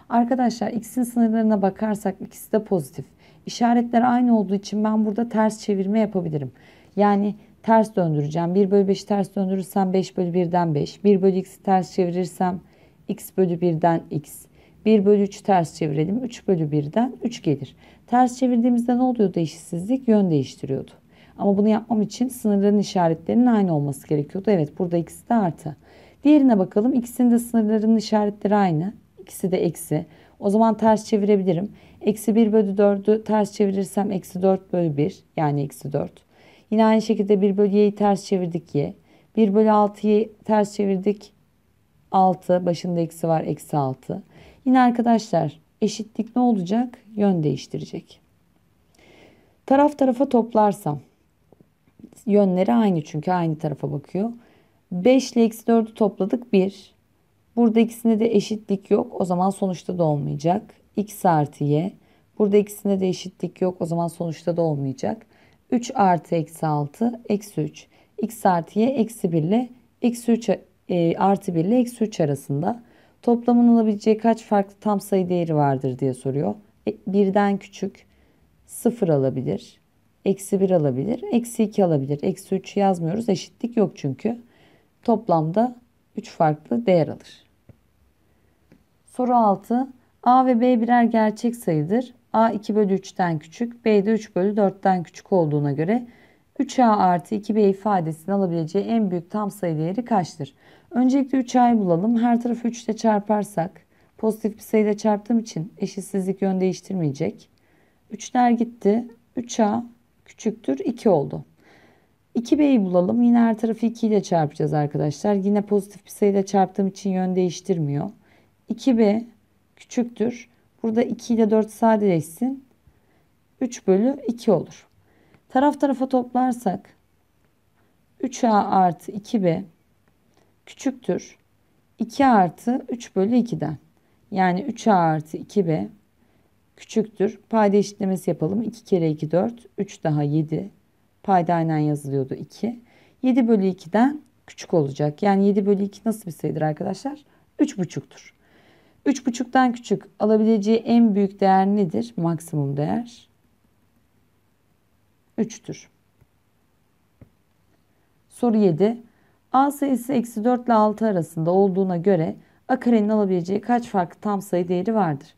Arkadaşlar X'in sınırlarına bakarsak ikisi de pozitif. İşaretler aynı olduğu için ben burada ters çevirme yapabilirim. Yani ters döndüreceğim. 1 bölü 5'i ters döndürürsem 5 bölü 1'den 5. 1 bölü x'i ters çevirirsem x bölü 1'den x. 1 bölü 3'ü ters çevirelim. 3 bölü 1'den 3 gelir. Ters çevirdiğimizde ne oluyordu eşitsizlik? Yön değiştiriyordu. Ama bunu yapmam için sınırların işaretlerinin aynı olması gerekiyordu. Evet burada ikisi de artı. Diğerine bakalım. İkisinin de sınırlarının işaretleri aynı. İkisi de eksi. O zaman ters çevirebilirim. Eksi 1 bölü 4'ü ters çevirirsem eksi 4 bölü 1 yani eksi 4. Yine aynı şekilde 1 bölü y'yi ters çevirdik y. 1 bölü 6'yı ters çevirdik 6. Başında eksi var eksi 6. Yine arkadaşlar eşitlik ne olacak? Yön değiştirecek. Taraf tarafa toplarsam yönleri aynı çünkü aynı tarafa bakıyor. 5 ile eksi 4'ü topladık 1. Burada ikisinde de eşitlik yok. O zaman sonuçta da olmayacak. X artı Y. Burada ikisinde de eşitlik yok. O zaman sonuçta da olmayacak. 3 artı eksi 6 eksi 3. X artı Y eksi 1 ile eksi 3 e, artı 1 ile eksi 3 arasında. Toplamın olabileceği kaç farklı tam sayı değeri vardır diye soruyor. E, birden küçük 0 alabilir. Eksi 1 alabilir. Eksi 2 alabilir. Eksi 3 yazmıyoruz. Eşitlik yok çünkü. Toplamda 3 farklı değer alır. Soru 6. A ve B birer gerçek sayıdır. A 2 bölü 3'ten küçük. B de 3 bölü 4'ten küçük olduğuna göre 3A artı 2B ifadesini alabileceği en büyük tam sayı değeri kaçtır? Öncelikle 3 ay bulalım. Her tarafı 3 ile çarparsak pozitif bir sayıyla çarptığım için eşitsizlik yön değiştirmeyecek. 3'ler gitti. 3A küçüktür 2 oldu. 2B'yi bulalım. Yine her tarafı 2 ile çarpacağız arkadaşlar. Yine pozitif bir sayıyla çarptığım için yön değiştirmiyor. 2B küçüktür. Burada 2 ile 4 sadeleşsin. 3 bölü 2 olur. Taraf tarafa toplarsak 3A artı 2B küçüktür 2 artı 3 bölü 2'den. Yani 3a artı 2b küçüktür. Payda eşitlemesi yapalım. 2 kere 2 4. 3 daha 7. Payda aynen yazılıyordu 2. 7 bölü 2'den küçük olacak. Yani 7 bölü 2 nasıl bir sayıdır arkadaşlar? 3 buçuktur. 3 buçuktan küçük alabileceği en büyük değer nedir? Maksimum değer 3'tür. Soru 7. A sayısı eksi 4 ile 6 arasında olduğuna göre A karenin alabileceği kaç farklı tam sayı değeri vardır?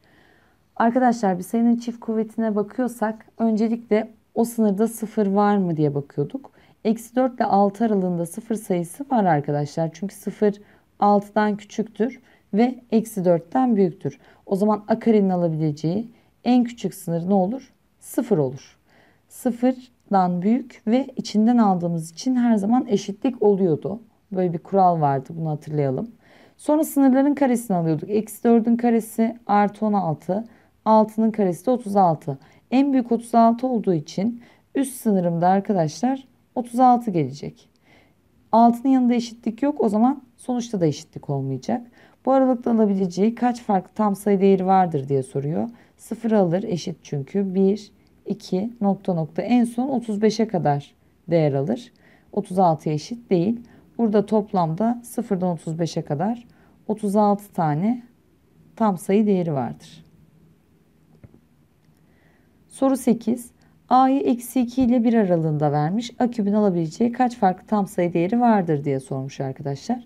Arkadaşlar bir sayının çift kuvvetine bakıyorsak öncelikle o sınırda 0 var mı diye bakıyorduk. Eksi 4 ile 6 aralığında 0 sayısı var arkadaşlar. Çünkü 0 6'dan küçüktür ve eksi 4'ten büyüktür. O zaman A karenin alabileceği en küçük sınır ne olur? 0 olur. 0 dan büyük ve içinden aldığımız için her zaman eşitlik oluyordu. Böyle bir kural vardı bunu hatırlayalım. Sonra sınırların karesini alıyorduk. Eksi 4'ün karesi artı 16. 6'nın karesi de 36. En büyük 36 olduğu için üst sınırımda arkadaşlar 36 gelecek. 6'nın yanında eşitlik yok o zaman sonuçta da eşitlik olmayacak. Bu aralıkta alabileceği kaç farklı tam sayı değeri vardır diye soruyor. 0 alır eşit çünkü 1, 2 nokta nokta en son 35'e kadar değer alır. 36'ya eşit değil. Burada toplamda 0'dan 35'e kadar 36 tane tam sayı değeri vardır. Soru 8. A'yı eksi 2 ile 1 aralığında vermiş. A kübün alabileceği kaç farklı tam sayı değeri vardır diye sormuş arkadaşlar.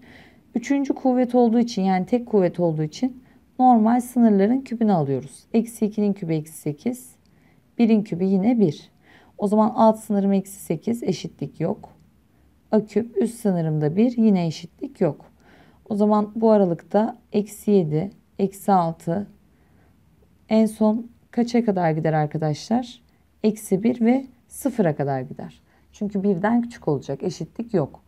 Üçüncü kuvvet olduğu için yani tek kuvvet olduğu için normal sınırların kübünü alıyoruz. Eksi 2'nin kübü eksi 8. 1'in kübü yine 1. O zaman alt sınırım eksi 8 eşitlik yok. A küp üst sınırımda 1 yine eşitlik yok. O zaman bu aralıkta eksi 7, eksi 6 en son kaça kadar gider arkadaşlar? Eksi 1 ve 0'a kadar gider. Çünkü birden küçük olacak eşitlik yok.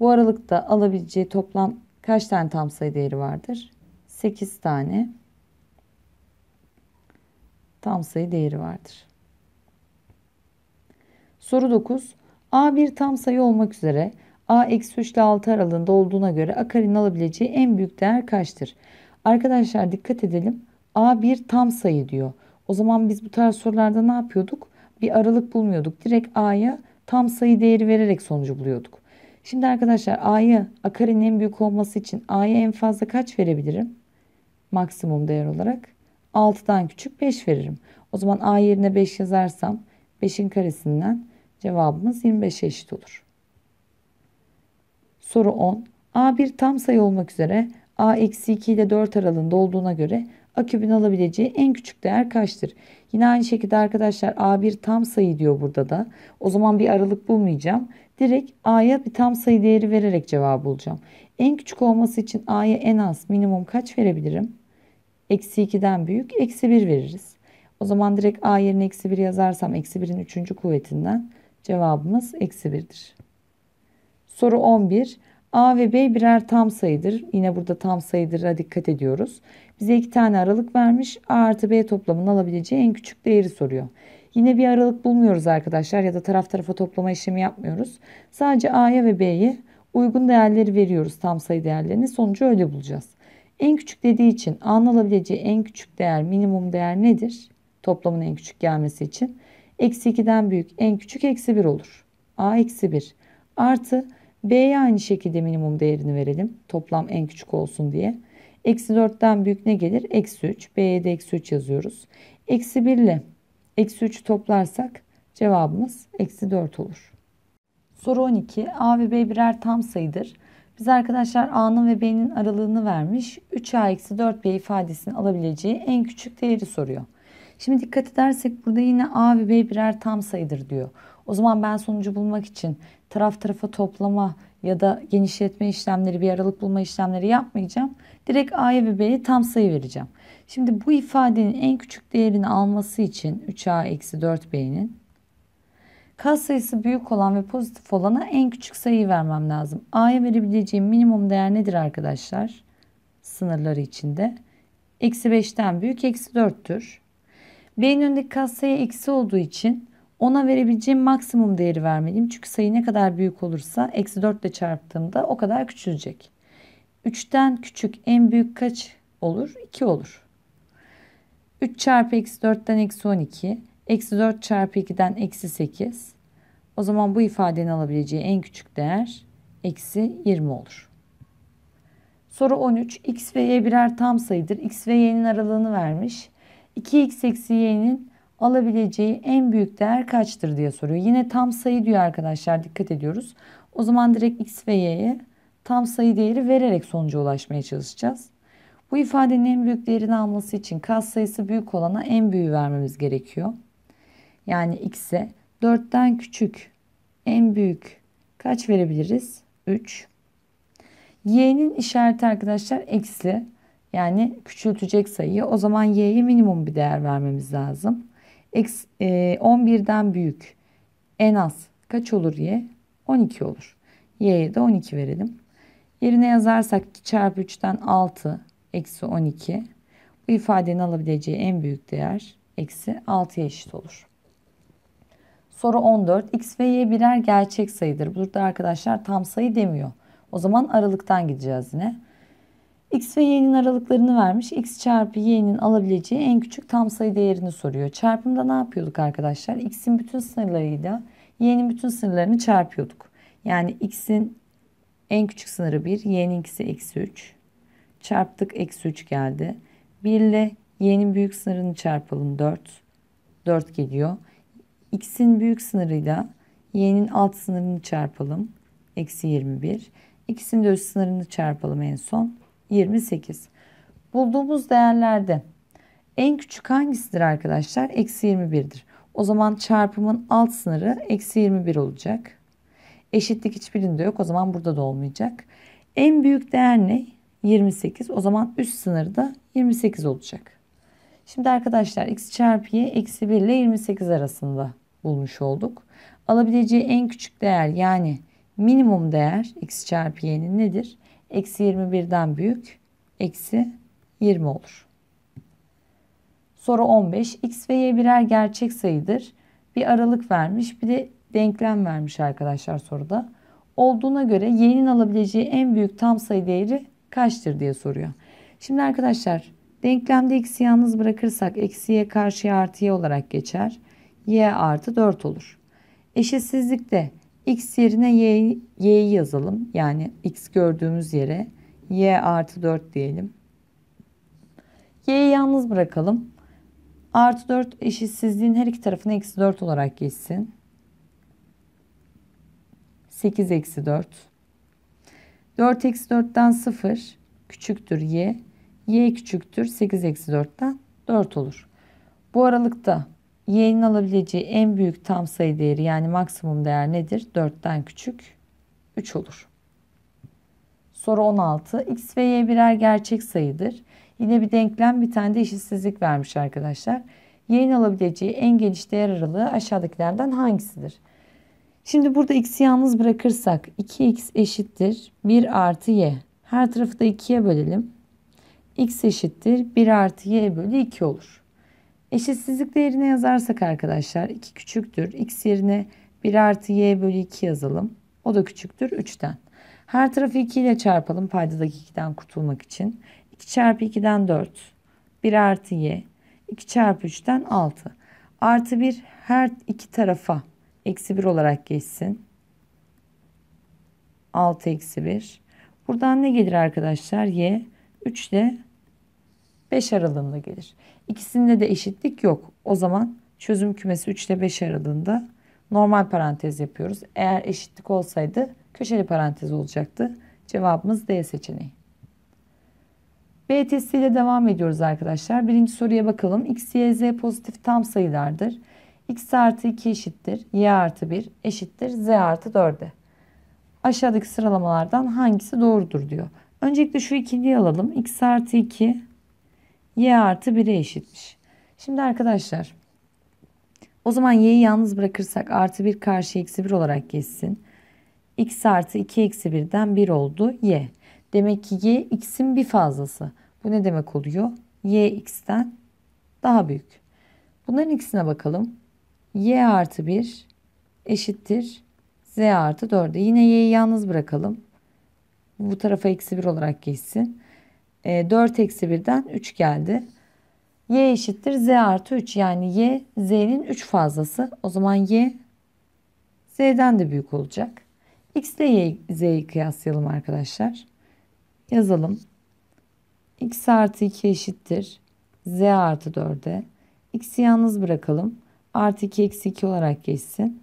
Bu aralıkta alabileceği toplam kaç tane tam sayı değeri vardır? 8 tane tam sayı değeri vardır. Soru 9. A bir tam sayı olmak üzere A eksi 3 ile 6 aralığında olduğuna göre a Akar'ın alabileceği en büyük değer kaçtır? Arkadaşlar dikkat edelim. A bir tam sayı diyor. O zaman biz bu tarz sorularda ne yapıyorduk? Bir aralık bulmuyorduk. Direkt A'ya tam sayı değeri vererek sonucu buluyorduk. Şimdi arkadaşlar A'ya a akarenin en büyük olması için A'ya en fazla kaç verebilirim? Maksimum değer olarak 6'dan küçük 5 veririm. O zaman A yerine 5 yazarsam 5'in karesinden Cevabımız 25 eşit olur. Soru 10. A bir tam sayı olmak üzere A-2 ile 4 aralığında olduğuna göre A kübün alabileceği en küçük değer kaçtır? Yine aynı şekilde arkadaşlar A1 tam sayı diyor burada da. O zaman bir aralık bulmayacağım. Direkt A'ya bir tam sayı değeri vererek cevabı bulacağım. En küçük olması için A'ya en az minimum kaç verebilirim? Eksi 2'den büyük eksi 1 veririz. O zaman direkt A yerine eksi 1 yazarsam eksi 1'in 3. kuvvetinden Cevabımız eksi 1'dir. Soru 11. A ve B birer tam sayıdır. Yine burada tam sayıdır'a dikkat ediyoruz. Bize iki tane aralık vermiş. A artı B toplamının alabileceği en küçük değeri soruyor. Yine bir aralık bulmuyoruz arkadaşlar ya da taraf tarafa toplama işlemi yapmıyoruz. Sadece A'ya ve B'ye uygun değerleri veriyoruz tam sayı değerlerini. Sonucu öyle bulacağız. En küçük dediği için A'nın alabileceği en küçük değer minimum değer nedir? Toplamın en küçük gelmesi için Eksi 2'den büyük en küçük eksi 1 olur. A eksi 1 artı B'ye aynı şekilde minimum değerini verelim. Toplam en küçük olsun diye. Eksi 4'ten büyük ne gelir? Eksi 3. B'ye de eksi 3 yazıyoruz. Eksi 1 ile eksi 3'ü toplarsak cevabımız eksi 4 olur. Soru 12. A ve B birer tam sayıdır. Biz arkadaşlar A'nın ve B'nin aralığını vermiş. 3A eksi 4B ifadesini alabileceği en küçük değeri soruyor. Şimdi dikkat edersek burada yine A ve B birer tam sayıdır diyor. O zaman ben sonucu bulmak için taraf tarafa toplama ya da genişletme işlemleri, bir aralık bulma işlemleri yapmayacağım. Direkt A'ya ve B'ye tam sayı vereceğim. Şimdi bu ifadenin en küçük değerini alması için 3A eksi 4B'nin kas sayısı büyük olan ve pozitif olana en küçük sayıyı vermem lazım. A'ya verebileceğim minimum değer nedir arkadaşlar? Sınırları içinde. Eksi 5'ten büyük eksi 4'tür. Beyin önündeki katsayı eksi olduğu için ona verebileceğim maksimum değeri vermeliyim. Çünkü sayı ne kadar büyük olursa eksi 4 ile çarptığımda o kadar küçülecek. 3'ten küçük en büyük kaç olur? 2 olur. 3 çarpı eksi 4'ten eksi 12. Eksi 4 çarpı 2'den eksi 8. O zaman bu ifadenin alabileceği en küçük değer eksi 20 olur. Soru 13. X ve Y birer tam sayıdır. X ve Y'nin aralığını vermiş. 2x eksi y'nin alabileceği en büyük değer kaçtır diye soruyor. Yine tam sayı diyor arkadaşlar dikkat ediyoruz. O zaman direkt x ve y'ye tam sayı değeri vererek sonuca ulaşmaya çalışacağız. Bu ifadenin en büyük değerini alması için kas sayısı büyük olana en büyüğü vermemiz gerekiyor. Yani x'e 4'ten küçük en büyük kaç verebiliriz? 3. Y'nin işareti arkadaşlar eksi. Yani küçültecek sayıyı. O zaman y'ye minimum bir değer vermemiz lazım. X e, 11'den büyük en az kaç olur y? 12 olur. Y'ye de 12 verelim. Yerine yazarsak 2 çarpı 3'ten 6 eksi 12. Bu ifadenin alabileceği en büyük değer eksi 6'ya eşit olur. Soru 14. X ve Y birer gerçek sayıdır. Burada arkadaşlar tam sayı demiyor. O zaman aralıktan gideceğiz yine. X ve y'nin aralıklarını vermiş. X çarpı y'nin alabileceği en küçük tam sayı değerini soruyor. Çarpımda ne yapıyorduk arkadaşlar? X'in bütün sınırlarıyla y'nin bütün sınırlarını çarpıyorduk. Yani x'in en küçük sınırı 1, y'nin ikisi eksi 3. Çarptık eksi 3 geldi. 1 ile y'nin büyük sınırını çarpalım 4. 4 geliyor. x'in büyük sınırıyla y'nin alt sınırını çarpalım. Eksi 21. İkisinin de üst sınırını çarpalım en son. 28. Bulduğumuz değerlerde en küçük hangisidir arkadaşlar? Eksi 21'dir. O zaman çarpımın alt sınırı eksi 21 olacak. Eşitlik hiçbirinde yok. O zaman burada da olmayacak. En büyük değer ne? 28. O zaman üst sınırı da 28 olacak. Şimdi arkadaşlar x çarpı y eksi 1 ile 28 arasında bulmuş olduk. Alabileceği en küçük değer yani minimum değer x çarpı y'nin nedir? Eksi 21'den büyük eksi 20 olur. Soru 15. X ve Y birer gerçek sayıdır. Bir aralık vermiş bir de denklem vermiş arkadaşlar soruda. Olduğuna göre Y'nin alabileceği en büyük tam sayı değeri kaçtır diye soruyor. Şimdi arkadaşlar denklemde X'i yalnız bırakırsak eksiye Y karşıya artı Y olarak geçer. Y artı 4 olur. Eşitsizlikte X yerine y, yazalım. Yani x gördüğümüz yere y artı 4 diyelim. Y'yi yalnız bırakalım. Artı 4 eşitsizliğin her iki tarafına eksi 4 olarak geçsin. 8 eksi 4. 4 eksi 4'ten 0 küçüktür y. y küçüktür 8 eksi 4'ten 4 olur. Bu aralıkta y'nin alabileceği en büyük tam sayı değeri yani maksimum değer nedir? 4'ten küçük 3 olur. Soru 16. X ve Y birer gerçek sayıdır. Yine bir denklem bir tane de eşitsizlik vermiş arkadaşlar. Y'nin alabileceği en geniş değer aralığı aşağıdakilerden hangisidir? Şimdi burada x'i yalnız bırakırsak 2x eşittir 1 artı y. Her tarafı da 2'ye bölelim. x eşittir 1 artı y bölü 2 olur. Eşitsizlik değerine yazarsak arkadaşlar 2 küçüktür. X yerine 1 artı y bölü 2 yazalım. O da küçüktür 3'ten. Her tarafı 2 ile çarpalım paydadaki 2'den kurtulmak için. 2 çarpı 2'den 4. 1 artı y. 2 çarpı 3'ten 6. Artı 1 her iki tarafa eksi 1 olarak geçsin. 6 eksi 1. Buradan ne gelir arkadaşlar? Y 3 ile 5 aralığında gelir. İkisinde de eşitlik yok. O zaman çözüm kümesi 3 ile 5 aralığında normal parantez yapıyoruz. Eğer eşitlik olsaydı köşeli parantez olacaktı. Cevabımız D seçeneği. B testiyle devam ediyoruz arkadaşlar. Birinci soruya bakalım. X, Y, Z pozitif tam sayılardır. X artı 2 eşittir. Y artı 1 eşittir. Z artı 4'e. Aşağıdaki sıralamalardan hangisi doğrudur diyor. Öncelikle şu ikiliyi alalım. X artı 2 y artı 1'e eşitmiş. Şimdi arkadaşlar o zaman y'yi yalnız bırakırsak artı 1 karşı eksi 1 olarak geçsin. x artı 2 eksi 1'den 1 oldu y. Demek ki y x'in bir fazlası. Bu ne demek oluyor? y x'ten daha büyük. Bunların x'ine bakalım. y artı 1 eşittir z artı 4'e. Yine y'yi yalnız bırakalım. Bu tarafa eksi 1 olarak geçsin e, 4 eksi 1'den 3 geldi. Y eşittir Z artı 3 yani Y Z'nin 3 fazlası. O zaman Y Z'den de büyük olacak. X ile Y, Z'yi kıyaslayalım arkadaşlar. Yazalım. X artı 2 eşittir. Z artı 4'e. X'i yalnız bırakalım. Artı 2 eksi 2 olarak geçsin.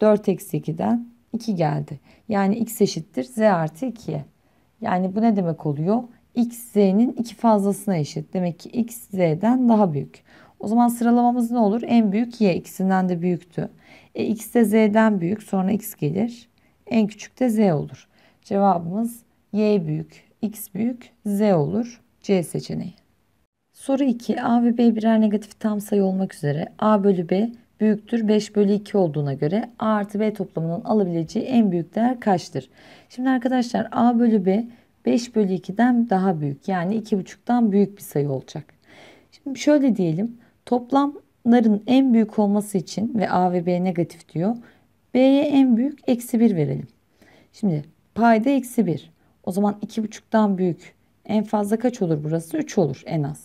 4 eksi 2'den 2 geldi. Yani X eşittir Z artı 2'ye. Yani bu ne demek oluyor? x z'nin iki fazlasına eşit. Demek ki x z'den daha büyük. O zaman sıralamamız ne olur? En büyük y ikisinden de büyüktü. E, x de z'den büyük sonra x gelir. En küçük de z olur. Cevabımız y büyük, x büyük, z olur. C seçeneği. Soru 2. A ve B birer negatif tam sayı olmak üzere A bölü B büyüktür 5 bölü 2 olduğuna göre A artı B toplamının alabileceği en büyük değer kaçtır? Şimdi arkadaşlar A bölü B 5 bölü 2'den daha büyük yani 2,5'tan büyük bir sayı olacak. Şimdi şöyle diyelim toplamların en büyük olması için ve A ve B negatif diyor. B'ye en büyük eksi 1 verelim. Şimdi payda eksi 1 o zaman 2,5'tan büyük en fazla kaç olur burası 3 olur en az.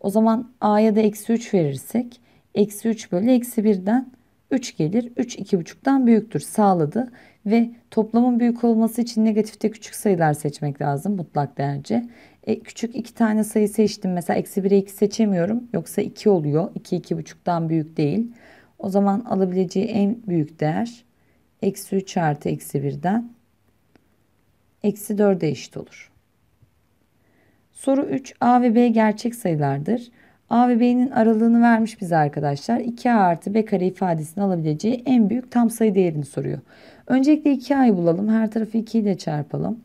O zaman A'ya da eksi 3 verirsek eksi 3 bölü eksi 1'den 3 gelir. 3 2,5'tan büyüktür sağladı ve toplamın büyük olması için negatifte küçük sayılar seçmek lazım mutlak değerce. E, küçük iki tane sayı seçtim. Mesela eksi 1'e 2 seçemiyorum. Yoksa 2 oluyor. 2 2,5'tan büyük değil. O zaman alabileceği en büyük değer eksi 3 artı eksi 1'den eksi 4'e eşit olur. Soru 3 A ve B gerçek sayılardır. A ve B'nin aralığını vermiş bize arkadaşlar. 2A artı B kare ifadesini alabileceği en büyük tam sayı değerini soruyor. Öncelikle 2A'yı bulalım. Her tarafı 2 ile çarpalım.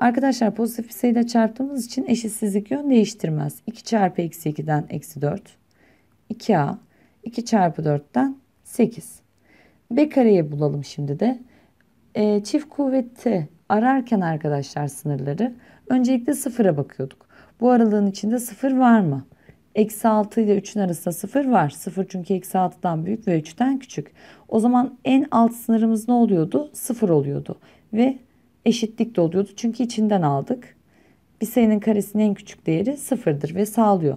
Arkadaşlar pozitif bir sayıda çarptığımız için eşitsizlik yön değiştirmez. 2 çarpı eksi 2'den eksi 4. 2A. 2 çarpı 4'ten 8. B kareyi bulalım şimdi de. E, çift kuvveti ararken arkadaşlar sınırları öncelikle sıfıra bakıyorduk. Bu aralığın içinde 0 var mı? Eksi 6 ile 3'ün arasında 0 var. 0 çünkü eksi 6'dan büyük ve 3'ten küçük. O zaman en alt sınırımız ne oluyordu? 0 oluyordu. Ve eşitlik de oluyordu. Çünkü içinden aldık. Bir sayının karesinin en küçük değeri 0'dır ve sağlıyor.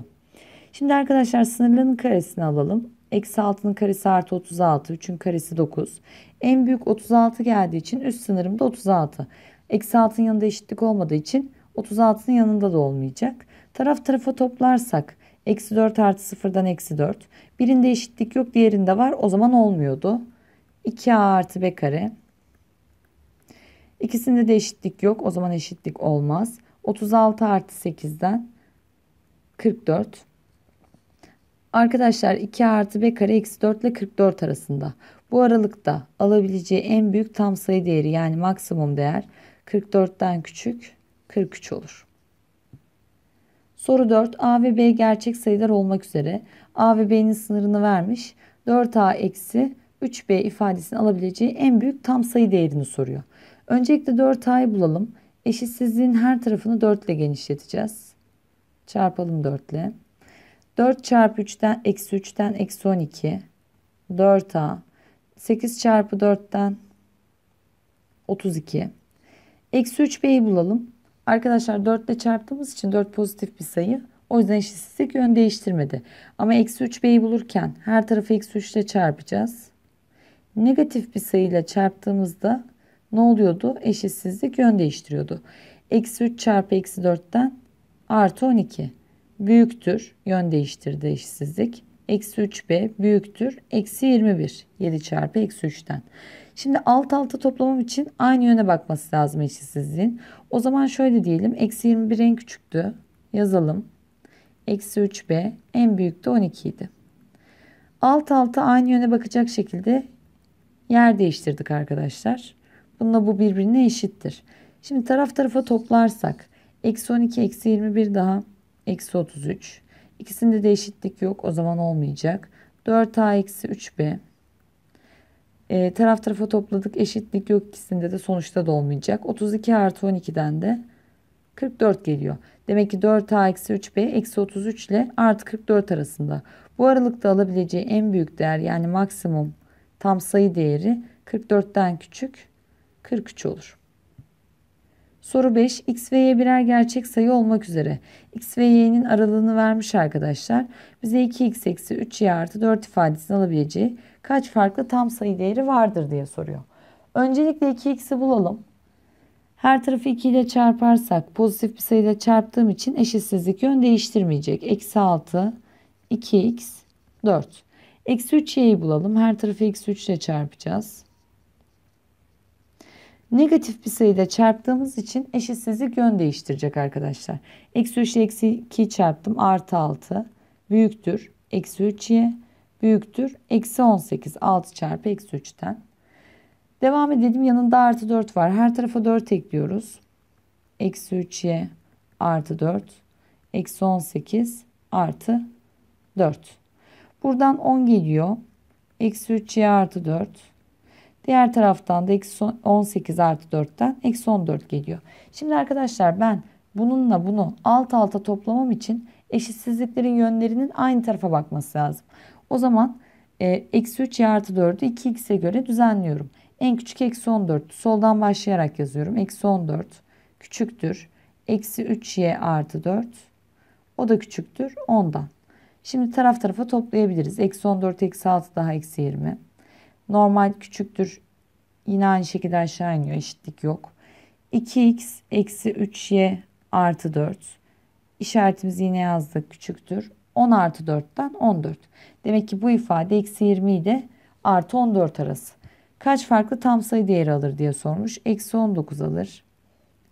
Şimdi arkadaşlar sınırların karesini alalım. Eksi 6'nın karesi artı 36. 3'ün karesi 9. En büyük 36 geldiği için üst sınırım da 36. Eksi 6'nın yanında eşitlik olmadığı için 36'nın yanında da olmayacak. Taraf tarafa toplarsak eksi 4 artı 0'dan eksi 4. Birinde eşitlik yok diğerinde var o zaman olmuyordu. 2a artı b kare. İkisinde de eşitlik yok o zaman eşitlik olmaz. 36 artı 8'den 44. Arkadaşlar 2 artı b kare eksi 4 ile 44 arasında. Bu aralıkta alabileceği en büyük tam sayı değeri yani maksimum değer 44'ten küçük 43 olur. Soru 4. A ve B gerçek sayılar olmak üzere A ve B'nin sınırını vermiş 4A eksi 3B ifadesini alabileceği en büyük tam sayı değerini soruyor. Öncelikle 4A'yı bulalım. Eşitsizliğin her tarafını 4 ile genişleteceğiz. Çarpalım 4 ile. 4 çarpı 3'ten eksi 3'ten eksi 12. 4A. 8 çarpı 4'ten 32. Eksi 3B'yi bulalım. Arkadaşlar 4 ile çarptığımız için 4 pozitif bir sayı. O yüzden eşitsizlik yön değiştirmedi. Ama eksi 3b'yi bulurken her tarafı eksi 3 ile çarpacağız. Negatif bir sayıyla çarptığımızda ne oluyordu? Eşitsizlik yön değiştiriyordu. Eksi 3 çarpı eksi 4'ten artı 12 büyüktür. Yön değiştirdi eşitsizlik. Eksi 3b büyüktür. Eksi 21. 7 çarpı eksi 3'ten. Şimdi alt alta toplamam için aynı yöne bakması lazım eşitsizliğin. O zaman şöyle diyelim. Eksi 21 en küçüktü. Yazalım. Eksi 3b en büyük de 12 idi. Alt alta aynı yöne bakacak şekilde yer değiştirdik arkadaşlar. Bununla bu birbirine eşittir. Şimdi taraf tarafa toplarsak. Eksi 12 eksi 21 daha. Eksi 33. İkisinde de eşitlik yok. O zaman olmayacak. 4a eksi 3b e, taraf tarafa topladık. Eşitlik yok ikisinde de sonuçta da olmayacak. 32 artı 12'den de 44 geliyor. Demek ki 4a eksi 3b eksi 33 ile artı 44 arasında. Bu aralıkta alabileceği en büyük değer yani maksimum tam sayı değeri 44'ten küçük 43 olur. Soru 5. X ve Y birer gerçek sayı olmak üzere. X ve Y'nin aralığını vermiş arkadaşlar. Bize 2X eksi 3Y artı 4 ifadesini alabileceği kaç farklı tam sayı değeri vardır diye soruyor. Öncelikle 2x'i bulalım. Her tarafı 2 ile çarparsak pozitif bir sayıyla çarptığım için eşitsizlik yön değiştirmeyecek. Eksi 6, 2x, 4. Eksi 3y'yi bulalım. Her tarafı eksi 3 ile çarpacağız. Negatif bir sayıyla çarptığımız için eşitsizlik yön değiştirecek arkadaşlar. Eksi 3 ile eksi 2 çarptım. Artı 6 büyüktür. Eksi 3y büyüktür. Eksi 18 6 çarpı eksi 3'ten. Devam edelim yanında artı 4 var. Her tarafa 4 ekliyoruz. Eksi 3y artı 4. Eksi 18 artı 4. Buradan 10 geliyor. Eksi 3y artı 4. Diğer taraftan da eksi 18 artı 4'ten eksi 14 geliyor. Şimdi arkadaşlar ben bununla bunu alt alta toplamam için eşitsizliklerin yönlerinin aynı tarafa bakması lazım. O zaman e, eksi 3 artı 4'ü 2x'e göre düzenliyorum. En küçük eksi 14. Soldan başlayarak yazıyorum. Eksi 14 küçüktür. Eksi 3y artı 4. O da küçüktür 10'dan. Şimdi taraf tarafa toplayabiliriz. Eksi 14 eksi 6 daha eksi 20. Normal küçüktür. Yine aynı şekilde aşağı iniyor. Eşitlik yok. 2x eksi 3y artı 4. İşaretimizi yine yazdık. Küçüktür 10 artı 4'ten 14. Demek ki bu ifade eksi 20 ile artı 14 arası. Kaç farklı tam sayı değeri alır diye sormuş. Eksi 19 alır.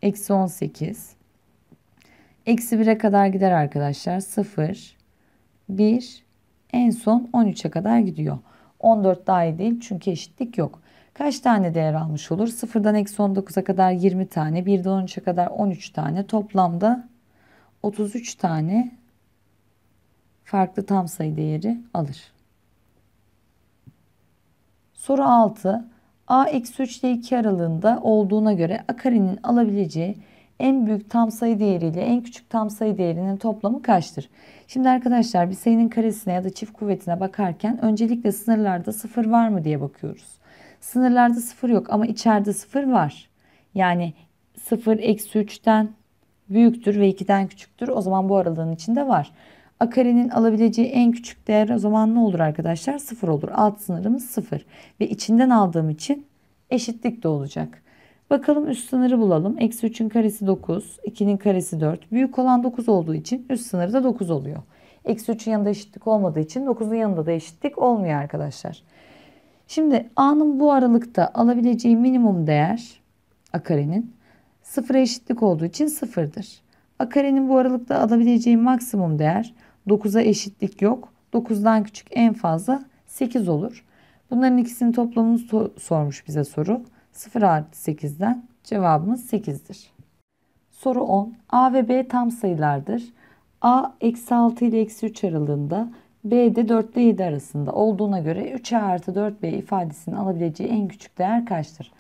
Eksi 18. Eksi 1'e kadar gider arkadaşlar. 0, 1, en son 13'e kadar gidiyor. 14 daha iyi değil çünkü eşitlik yok. Kaç tane değer almış olur? 0'dan eksi 19'a kadar 20 tane, 1'den 13'e kadar 13 tane. Toplamda 33 tane farklı tam sayı değeri alır. Soru 6. A eksi 3 ile 2 aralığında olduğuna göre A karenin alabileceği en büyük tam sayı değeriyle en küçük tam sayı değerinin toplamı kaçtır? Şimdi arkadaşlar bir sayının karesine ya da çift kuvvetine bakarken öncelikle sınırlarda sıfır var mı diye bakıyoruz. Sınırlarda sıfır yok ama içeride sıfır var. Yani 0 eksi 3'ten büyüktür ve 2'den küçüktür. O zaman bu aralığın içinde var. A karenin alabileceği en küçük değer o zaman ne olur arkadaşlar? 0 olur. Alt sınırımız 0 ve içinden aldığım için eşitlik de olacak. Bakalım üst sınırı bulalım. Eksi 3'ün karesi 9, 2'nin karesi 4. Büyük olan 9 olduğu için üst sınırı da 9 oluyor. Eksi 3'ün yanında eşitlik olmadığı için 9'un yanında da eşitlik olmuyor arkadaşlar. Şimdi A'nın bu aralıkta alabileceği minimum değer A karenin sıfıra eşitlik olduğu için sıfırdır. A karenin bu aralıkta alabileceği maksimum değer 9'a eşitlik yok. 9'dan küçük en fazla 8 olur. Bunların ikisinin toplamını so sormuş bize soru. 0 artı 8'den cevabımız 8'dir. Soru 10. A ve B tam sayılardır. A eksi 6 ile eksi 3 aralığında B de 4 ile 7 arasında olduğuna göre 3A artı 4B ifadesinin alabileceği en küçük değer kaçtır?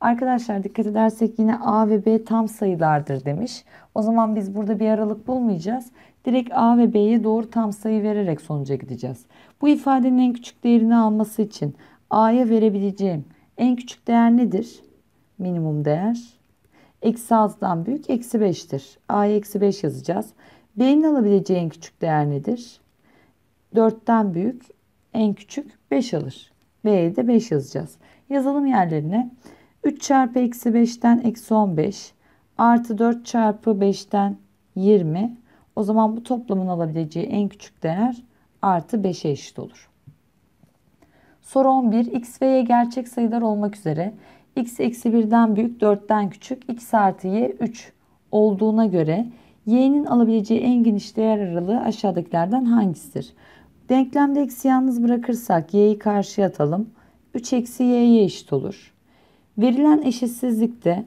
Arkadaşlar dikkat edersek yine A ve B tam sayılardır demiş. O zaman biz burada bir aralık bulmayacağız. Direkt A ve B'ye doğru tam sayı vererek sonuca gideceğiz. Bu ifadenin en küçük değerini alması için A'ya verebileceğim en küçük değer nedir? Minimum değer. Eksi 6'dan büyük eksi 5'tir. A'ya eksi 5 yazacağız. B'nin alabileceği en küçük değer nedir? 4'ten büyük en küçük 5 alır. B'ye de 5 yazacağız. Yazalım yerlerine. 3 çarpı eksi 5'ten eksi 15 artı 4 çarpı 5'ten 20 o zaman bu toplamın alabileceği en küçük değer artı 5'e eşit olur. Soru 11. X ve Y gerçek sayılar olmak üzere x eksi 1'den büyük 4'ten küçük x artı y 3 olduğuna göre y'nin alabileceği en geniş değer aralığı aşağıdakilerden hangisidir? Denklemde eksi yalnız bırakırsak y'yi karşıya atalım. 3 eksi y'ye eşit olur. Verilen eşitsizlikte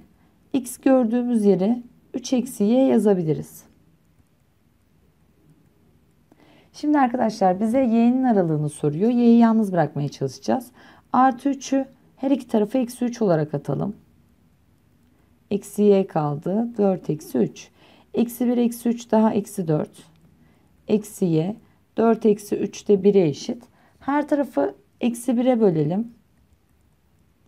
x gördüğümüz yere 3 eksi y yazabiliriz. Şimdi arkadaşlar bize y'nin aralığını soruyor. Y'yi yalnız bırakmaya çalışacağız. Artı 3'ü her iki tarafı eksi 3 olarak atalım. Eksi y kaldı. 4 eksi 3. Eksi 1 eksi 3 daha eksi 4. Eksi y. 4 eksi 3 de 1'e eşit. Her tarafı eksi 1'e bölelim.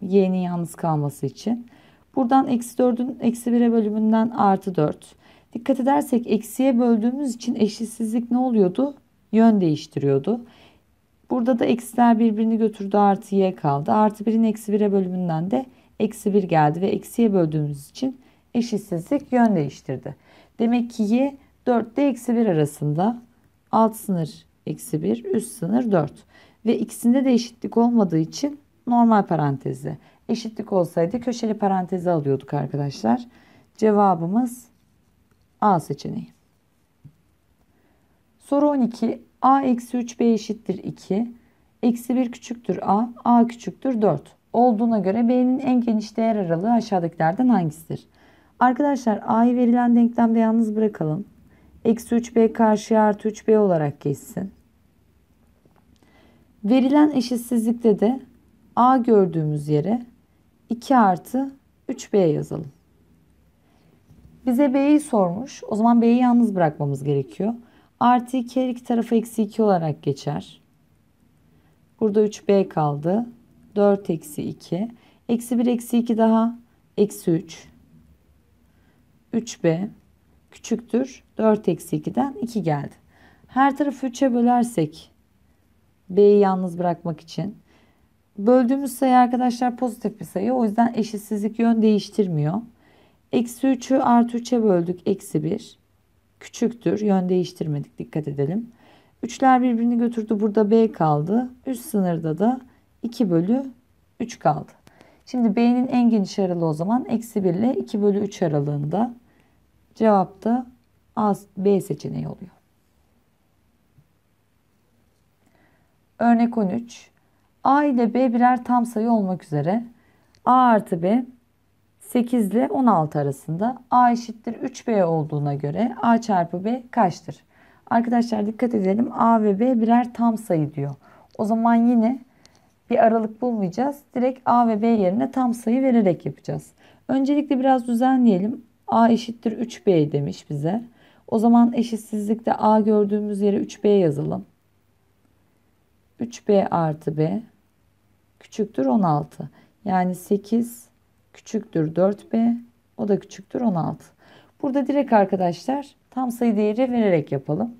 Y'nin yalnız kalması için. Buradan eksi 4'ün eksi 1'e bölümünden artı 4. Dikkat edersek eksiye böldüğümüz için eşitsizlik ne oluyordu? yön değiştiriyordu. Burada da eksiler birbirini götürdü artı y kaldı. Artı 1'in eksi 1'e bölümünden de eksi 1 geldi ve eksiye böldüğümüz için eşitsizlik yön değiştirdi. Demek ki y 4 ile eksi 1 arasında alt sınır eksi 1 üst sınır 4 ve ikisinde de eşitlik olmadığı için normal parantezi. Eşitlik olsaydı köşeli parantezi alıyorduk arkadaşlar. Cevabımız A seçeneği. Soru 12. A eksi 3B eşittir 2. Eksi 1 küçüktür A. A küçüktür 4. Olduğuna göre B'nin en geniş değer aralığı aşağıdakilerden hangisidir? Arkadaşlar A'yı verilen denklemde yalnız bırakalım. Eksi 3B karşıya artı 3B olarak geçsin. Verilen eşitsizlikte de A gördüğümüz yere 2 artı 3B yazalım. Bize B'yi sormuş. O zaman B'yi yalnız bırakmamız gerekiyor. Artı 2 her iki tarafı eksi 2 olarak geçer. Burada 3b kaldı. 4 eksi 2. Eksi 1 eksi 2 daha. Eksi 3. 3b küçüktür. 4 eksi 2'den 2 geldi. Her tarafı 3'e bölersek b'yi yalnız bırakmak için. Böldüğümüz sayı arkadaşlar pozitif bir sayı. O yüzden eşitsizlik yön değiştirmiyor. Eksi 3'ü artı 3'e böldük. Eksi 1 küçüktür. Yön değiştirmedik dikkat edelim. Üçler birbirini götürdü. Burada B kaldı. Üst sınırda da 2 bölü 3 kaldı. Şimdi B'nin en geniş aralığı o zaman eksi 1 ile 2 bölü 3 aralığında. Cevap da A, B seçeneği oluyor. Örnek 13. A ile B birer tam sayı olmak üzere A artı B 8 ile 16 arasında A eşittir 3B olduğuna göre A çarpı B kaçtır? Arkadaşlar dikkat edelim A ve B birer tam sayı diyor. O zaman yine bir aralık bulmayacağız. Direkt A ve B yerine tam sayı vererek yapacağız. Öncelikle biraz düzenleyelim. A eşittir 3B demiş bize. O zaman eşitsizlikte A gördüğümüz yere 3B yazalım. 3B artı B küçüktür 16. Yani 8 küçüktür 4B. O da küçüktür 16. Burada direkt arkadaşlar tam sayı değeri vererek yapalım.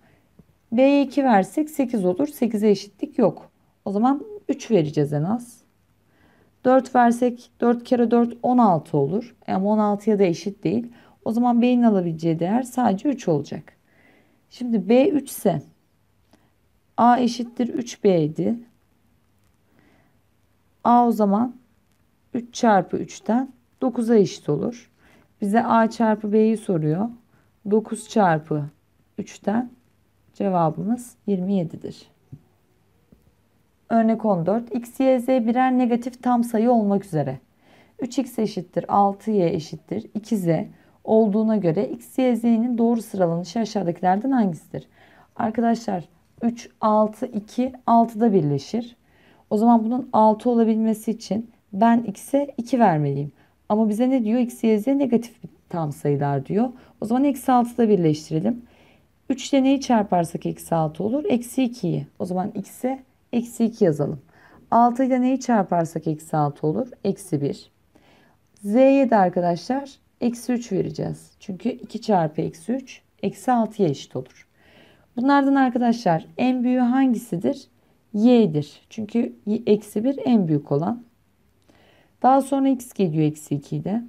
B'ye 2 versek 8 olur. 8'e eşitlik yok. O zaman 3 vereceğiz en az. 4 versek 4 kere 4 16 olur. E ama yani 16'ya da eşit değil. O zaman B'nin alabileceği değer sadece 3 olacak. Şimdi B 3 ise A eşittir 3B idi. A o zaman 3 çarpı 3'ten 9'a eşit olur. Bize A çarpı B'yi soruyor. 9 çarpı 3'ten cevabımız 27'dir. Örnek 14. X, Y, Z birer negatif tam sayı olmak üzere. 3x eşittir 6y eşittir 2z olduğuna göre x, y, z'nin doğru sıralanışı aşağıdakilerden hangisidir? Arkadaşlar 3, 6, 2, 6'da birleşir. O zaman bunun 6 olabilmesi için ben x'e 2 vermeliyim. Ama bize ne diyor? X, Y, Z negatif tam sayılar diyor. O zaman eksi 6'da birleştirelim. 3 ile neyi çarparsak eksi 6 olur? Eksi 2'yi. O zaman x'e eksi 2 yazalım. 6 ile neyi çarparsak eksi 6 olur? Eksi 1. Z'ye de arkadaşlar eksi 3 vereceğiz. Çünkü 2 çarpı eksi 3 eksi 6'ya eşit olur. Bunlardan arkadaşlar en büyüğü hangisidir? Y'dir. Çünkü eksi 1 en büyük olan. Daha sonra x geliyor eksi 2'de.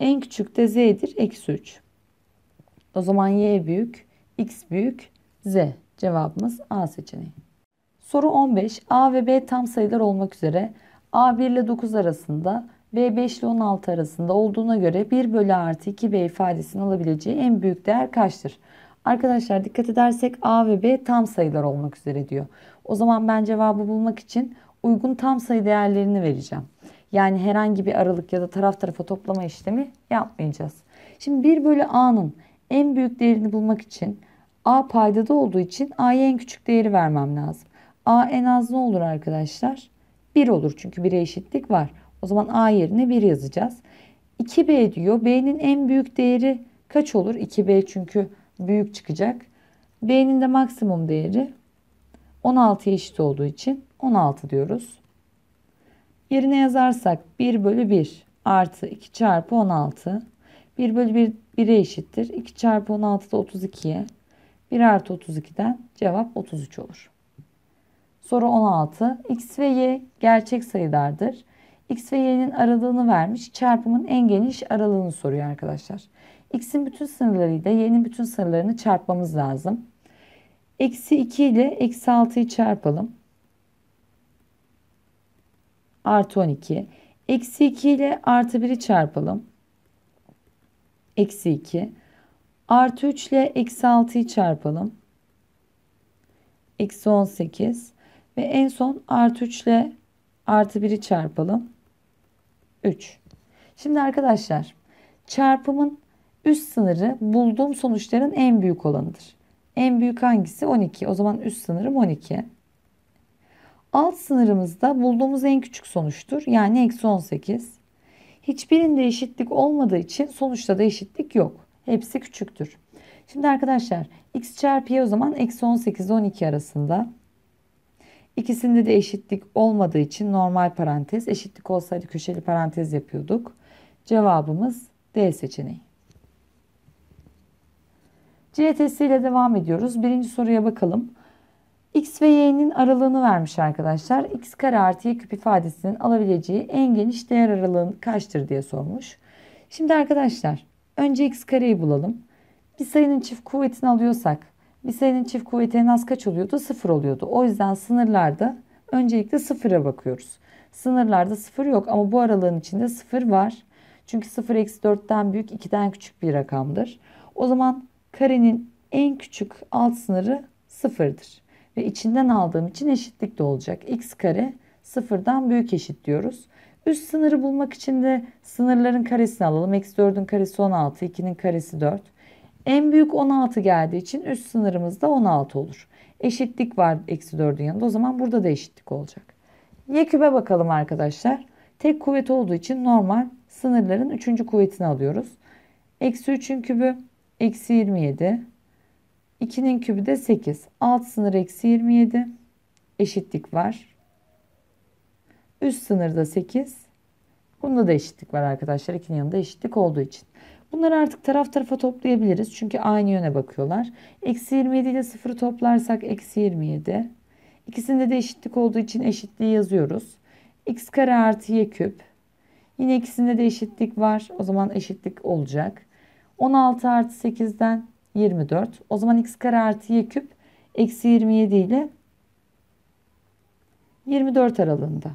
En küçük de z'dir eksi 3. O zaman y büyük, x büyük, z. Cevabımız A seçeneği. Soru 15. A ve B tam sayılar olmak üzere A1 ile 9 arasında ve 5 ile 16 arasında olduğuna göre 1 bölü artı 2B ifadesini alabileceği en büyük değer kaçtır? Arkadaşlar dikkat edersek A ve B tam sayılar olmak üzere diyor. O zaman ben cevabı bulmak için uygun tam sayı değerlerini vereceğim. Yani herhangi bir aralık ya da taraf tarafa toplama işlemi yapmayacağız. Şimdi 1 bölü a'nın en büyük değerini bulmak için a paydada olduğu için a'ya en küçük değeri vermem lazım. a en az ne olur arkadaşlar? 1 olur çünkü 1'e eşitlik var. O zaman a yerine 1 yazacağız. 2b diyor. b'nin en büyük değeri kaç olur? 2b çünkü büyük çıkacak. b'nin de maksimum değeri 16'ya eşit olduğu için 16 diyoruz. Yerine yazarsak 1 bölü 1 artı 2 çarpı 16. 1 bölü 1 1'e eşittir. 2 çarpı 16 da 32'ye. 1 artı 32'den cevap 33 olur. Soru 16. X ve Y gerçek sayılardır. X ve Y'nin aralığını vermiş. Çarpımın en geniş aralığını soruyor arkadaşlar. X'in bütün sınırlarıyla Y'nin bütün sınırlarını çarpmamız lazım. Eksi 2 ile eksi 6'yı çarpalım artı 12. Eksi 2 ile artı 1'i çarpalım. Eksi 2. Artı 3 ile eksi 6'yı çarpalım. Eksi 18. Ve en son artı 3 ile artı 1'i çarpalım. 3. Şimdi arkadaşlar çarpımın üst sınırı bulduğum sonuçların en büyük olanıdır. En büyük hangisi? 12. O zaman üst sınırım 12. Alt sınırımızda bulduğumuz en küçük sonuçtur. Yani eksi 18. Hiçbirinde eşitlik olmadığı için sonuçta da eşitlik yok. Hepsi küçüktür. Şimdi arkadaşlar x çarpı y o zaman eksi 18 ile 12 arasında. İkisinde de eşitlik olmadığı için normal parantez. Eşitlik olsaydı köşeli parantez yapıyorduk. Cevabımız D seçeneği. C testiyle devam ediyoruz. Birinci soruya bakalım. X ve y'nin aralığını vermiş arkadaşlar. X kare artı y küp ifadesinin alabileceği en geniş değer aralığın kaçtır diye sormuş. Şimdi arkadaşlar önce x kareyi bulalım. Bir sayının çift kuvvetini alıyorsak bir sayının çift kuvveti en az kaç oluyordu? Sıfır oluyordu. O yüzden sınırlarda öncelikle sıfıra bakıyoruz. Sınırlarda sıfır yok ama bu aralığın içinde sıfır var. Çünkü 0 eksi 4'ten büyük 2'den küçük bir rakamdır. O zaman karenin en küçük alt sınırı sıfırdır ve içinden aldığım için eşitlik de olacak. x kare sıfırdan büyük eşit diyoruz. Üst sınırı bulmak için de sınırların karesini alalım. X 4'ün karesi 16, 2'nin karesi 4. En büyük 16 geldiği için üst sınırımız da 16 olur. Eşitlik var eksi 4'ün yanında. O zaman burada da eşitlik olacak. Y küpe bakalım arkadaşlar. Tek kuvvet olduğu için normal sınırların 3. kuvvetini alıyoruz. Eksi 3'ün kübü eksi 27. 2'nin kübü de 8. Alt sınır eksi 27. Eşitlik var. Üst sınırda 8. Bunda da eşitlik var arkadaşlar. İkinin yanında eşitlik olduğu için. Bunları artık taraf tarafa toplayabiliriz. Çünkü aynı yöne bakıyorlar. Eksi 27 ile 0'ı toplarsak eksi 27. İkisinde de eşitlik olduğu için eşitliği yazıyoruz. x kare artı y küp. Yine ikisinde de eşitlik var. O zaman eşitlik olacak. 16 artı 8'den 24. O zaman x kare artı y küp eksi 27 ile 24 aralığında.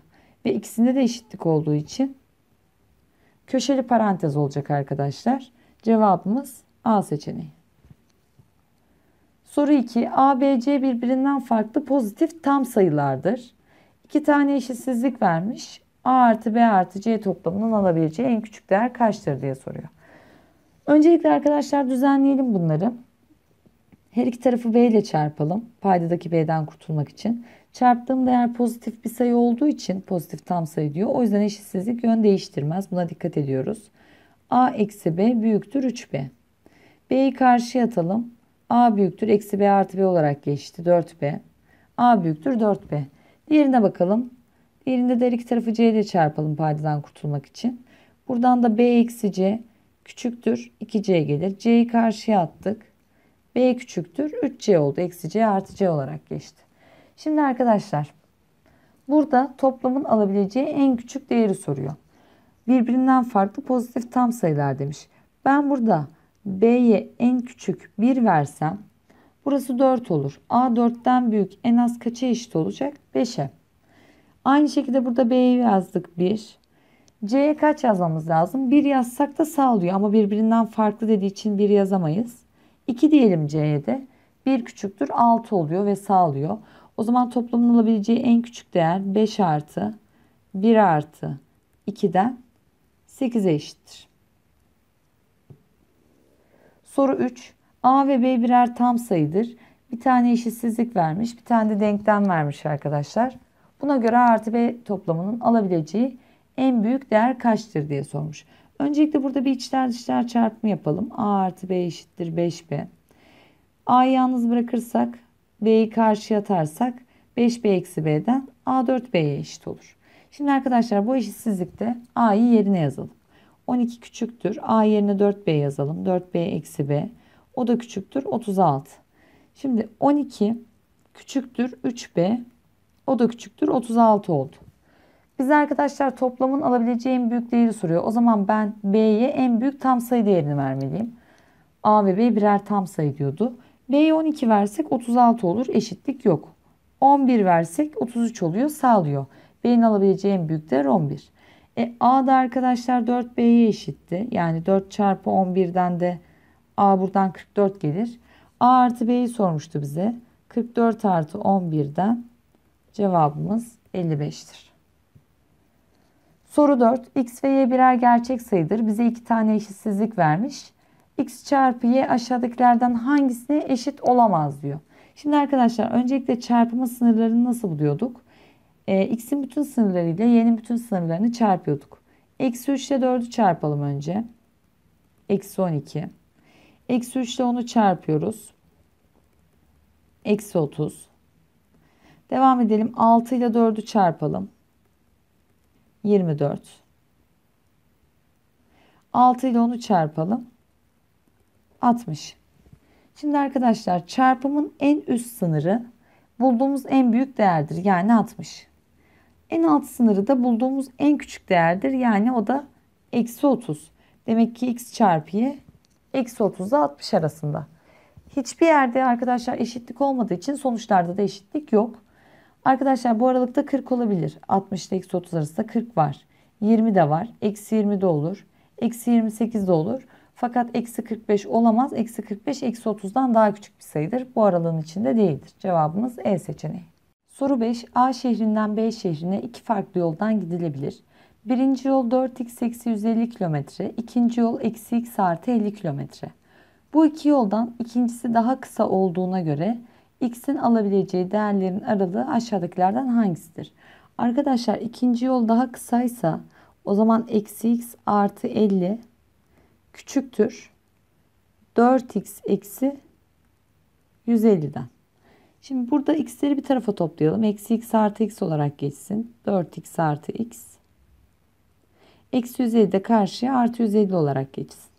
Ve ikisinde de eşitlik olduğu için köşeli parantez olacak arkadaşlar. Cevabımız A seçeneği. Soru 2. A, B, C birbirinden farklı pozitif tam sayılardır. İki tane eşitsizlik vermiş. A artı B artı C toplamının alabileceği en küçük değer kaçtır diye soruyor. Öncelikle arkadaşlar düzenleyelim bunları. Her iki tarafı b ile çarpalım. Paydadaki b'den kurtulmak için. Çarptığım değer pozitif bir sayı olduğu için pozitif tam sayı diyor. O yüzden eşitsizlik yön değiştirmez. Buna dikkat ediyoruz. a eksi b büyüktür 3b. b'yi karşıya atalım. a büyüktür eksi b artı b olarak geçti 4b. a büyüktür 4b. Diğerine bakalım. Diğerinde de her iki tarafı c ile çarpalım paydadan kurtulmak için. Buradan da b eksi c küçüktür 2c gelir. c'yi karşıya attık. b küçüktür 3c oldu. Eksi c artı c olarak geçti. Şimdi arkadaşlar burada toplamın alabileceği en küçük değeri soruyor. Birbirinden farklı pozitif tam sayılar demiş. Ben burada b'ye en küçük 1 versem burası 4 olur. a 4'ten büyük en az kaça eşit olacak? 5'e. Aynı şekilde burada b'ye yazdık 1. C'ye kaç yazmamız lazım? 1 yazsak da sağlıyor ama birbirinden farklı dediği için 1 yazamayız. 2 diyelim C'ye de. 1 küçüktür 6 oluyor ve sağlıyor. O zaman toplamın olabileceği en küçük değer 5 artı 1 artı 2'den 8'e eşittir. Soru 3. A ve B birer tam sayıdır. Bir tane eşitsizlik vermiş, bir tane de denklem vermiş arkadaşlar. Buna göre artı B toplamının alabileceği en büyük değer kaçtır diye sormuş. Öncelikle burada bir içler dışlar çarpımı yapalım. A artı B eşittir 5B. A'yı yalnız bırakırsak B'yi karşıya atarsak 5B eksi B'den A 4B'ye eşit olur. Şimdi arkadaşlar bu eşitsizlikte A'yı yerine yazalım. 12 küçüktür. A yerine 4B yazalım. 4B eksi B. O da küçüktür. 36. Şimdi 12 küçüktür 3B. O da küçüktür. 36 oldu. Bize arkadaşlar toplamın alabileceği en büyük değeri soruyor. O zaman ben B'ye en büyük tam sayı değerini vermeliyim. A ve B birer tam sayı diyordu. B'ye 12 versek 36 olur. Eşitlik yok. 11 versek 33 oluyor. Sağlıyor. B'nin alabileceği en büyük değer 11. E, A da arkadaşlar 4B'ye eşitti. Yani 4 çarpı 11'den de A buradan 44 gelir. A artı B'yi sormuştu bize. 44 artı 11'den cevabımız 55'tir. Soru 4. X ve Y birer gerçek sayıdır. Bize iki tane eşitsizlik vermiş. X çarpı Y aşağıdakilerden hangisine eşit olamaz diyor. Şimdi arkadaşlar öncelikle çarpma sınırlarını nasıl buluyorduk? Ee, X'in bütün sınırlarıyla Y'nin bütün sınırlarını çarpıyorduk. Eksi 3 ile 4'ü çarpalım önce. Eksi 12. Eksi 3 ile 10'u çarpıyoruz. Eksi 30. Devam edelim. 6 ile 4'ü çarpalım. 24. 6 ile 10'u çarpalım. 60. Şimdi arkadaşlar çarpımın en üst sınırı bulduğumuz en büyük değerdir. Yani 60. En alt sınırı da bulduğumuz en küçük değerdir. Yani o da eksi 30. Demek ki x çarpı y eksi 30 ile 60 arasında. Hiçbir yerde arkadaşlar eşitlik olmadığı için sonuçlarda da eşitlik yok. Arkadaşlar bu aralıkta 40 olabilir. 60 ile 30 arasında 40 var. 20 de var. Eksi 20 de olur. Eksi 28 de olur. Fakat eksi 45 olamaz. Eksi 45 eksi 30'dan daha küçük bir sayıdır. Bu aralığın içinde değildir. Cevabımız E seçeneği. Soru 5. A şehrinden B şehrine iki farklı yoldan gidilebilir. Birinci yol 4x eksi 150 km. ikinci yol eksi x artı 50 km. Bu iki yoldan ikincisi daha kısa olduğuna göre x'in alabileceği değerlerin aralığı aşağıdakilerden hangisidir? Arkadaşlar ikinci yol daha kısaysa o zaman eksi x artı 50 küçüktür. 4x eksi 150'den. Şimdi burada x'leri bir tarafa toplayalım. Eksi x artı x olarak geçsin. 4x artı x. Eksi 150 de karşıya artı 150 olarak geçsin.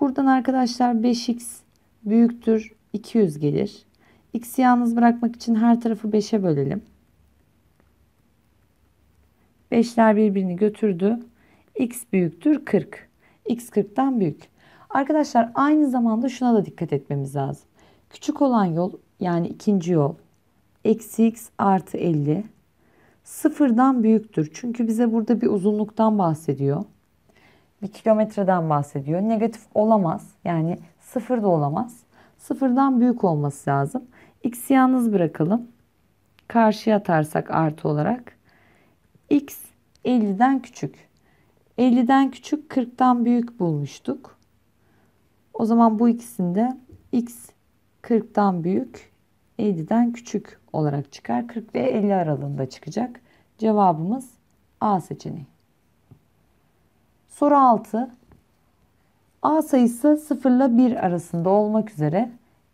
Buradan arkadaşlar 5x büyüktür 200 gelir. X'i yalnız bırakmak için her tarafı 5'e bölelim. 5'ler birbirini götürdü. X büyüktür 40. X 40'tan büyük. Arkadaşlar aynı zamanda şuna da dikkat etmemiz lazım. Küçük olan yol yani ikinci yol eksi x artı 50 sıfırdan büyüktür. Çünkü bize burada bir uzunluktan bahsediyor bir kilometreden bahsediyor. Negatif olamaz. Yani sıfır da olamaz. Sıfırdan büyük olması lazım. X yalnız bırakalım. Karşıya atarsak artı olarak. X 50'den küçük. 50'den küçük 40'tan büyük bulmuştuk. O zaman bu ikisinde x 40'tan büyük 50'den küçük olarak çıkar. 40 ve 50 aralığında çıkacak. Cevabımız A seçeneği. Soru 6. A sayısı 0 ile 1 arasında olmak üzere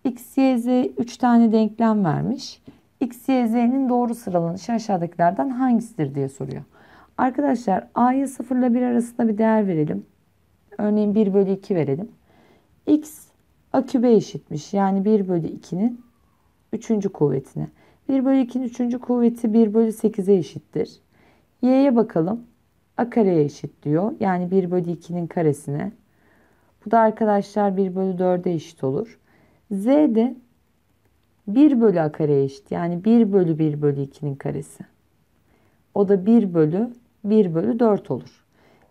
x, y, z 3 tane denklem vermiş. x, y, z'nin doğru sıralanışı aşağıdakilerden hangisidir diye soruyor. Arkadaşlar a'ya 0 ile 1 arasında bir değer verelim. Örneğin 1 bölü 2 verelim. x a kübe eşitmiş. Yani 1 bölü 2'nin 3. kuvvetine. 1 bölü 2'nin 3. kuvveti 1 bölü 8'e eşittir. y'ye bakalım a kareye eşit diyor. Yani 1 bölü 2'nin karesine. Bu da arkadaşlar 1 bölü 4'e eşit olur. Z de 1 bölü a kareye eşit. Yani 1 bölü 1 bölü 2'nin karesi. O da 1 bölü 1 bölü 4 olur.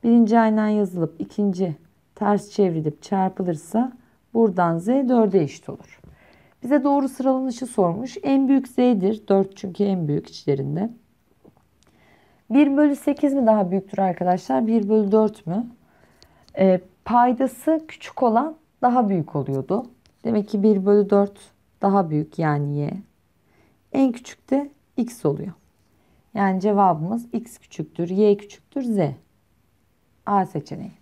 Birinci aynen yazılıp ikinci ters çevrilip çarpılırsa buradan z 4'e eşit olur. Bize doğru sıralanışı sormuş. En büyük z'dir. 4 çünkü en büyük içlerinde. 1 bölü 8 mi daha büyüktür arkadaşlar? 1 bölü 4 mü? E, paydası küçük olan daha büyük oluyordu. Demek ki 1 bölü 4 daha büyük yani y. En küçük de x oluyor. Yani cevabımız x küçüktür, y küçüktür, z. A seçeneği.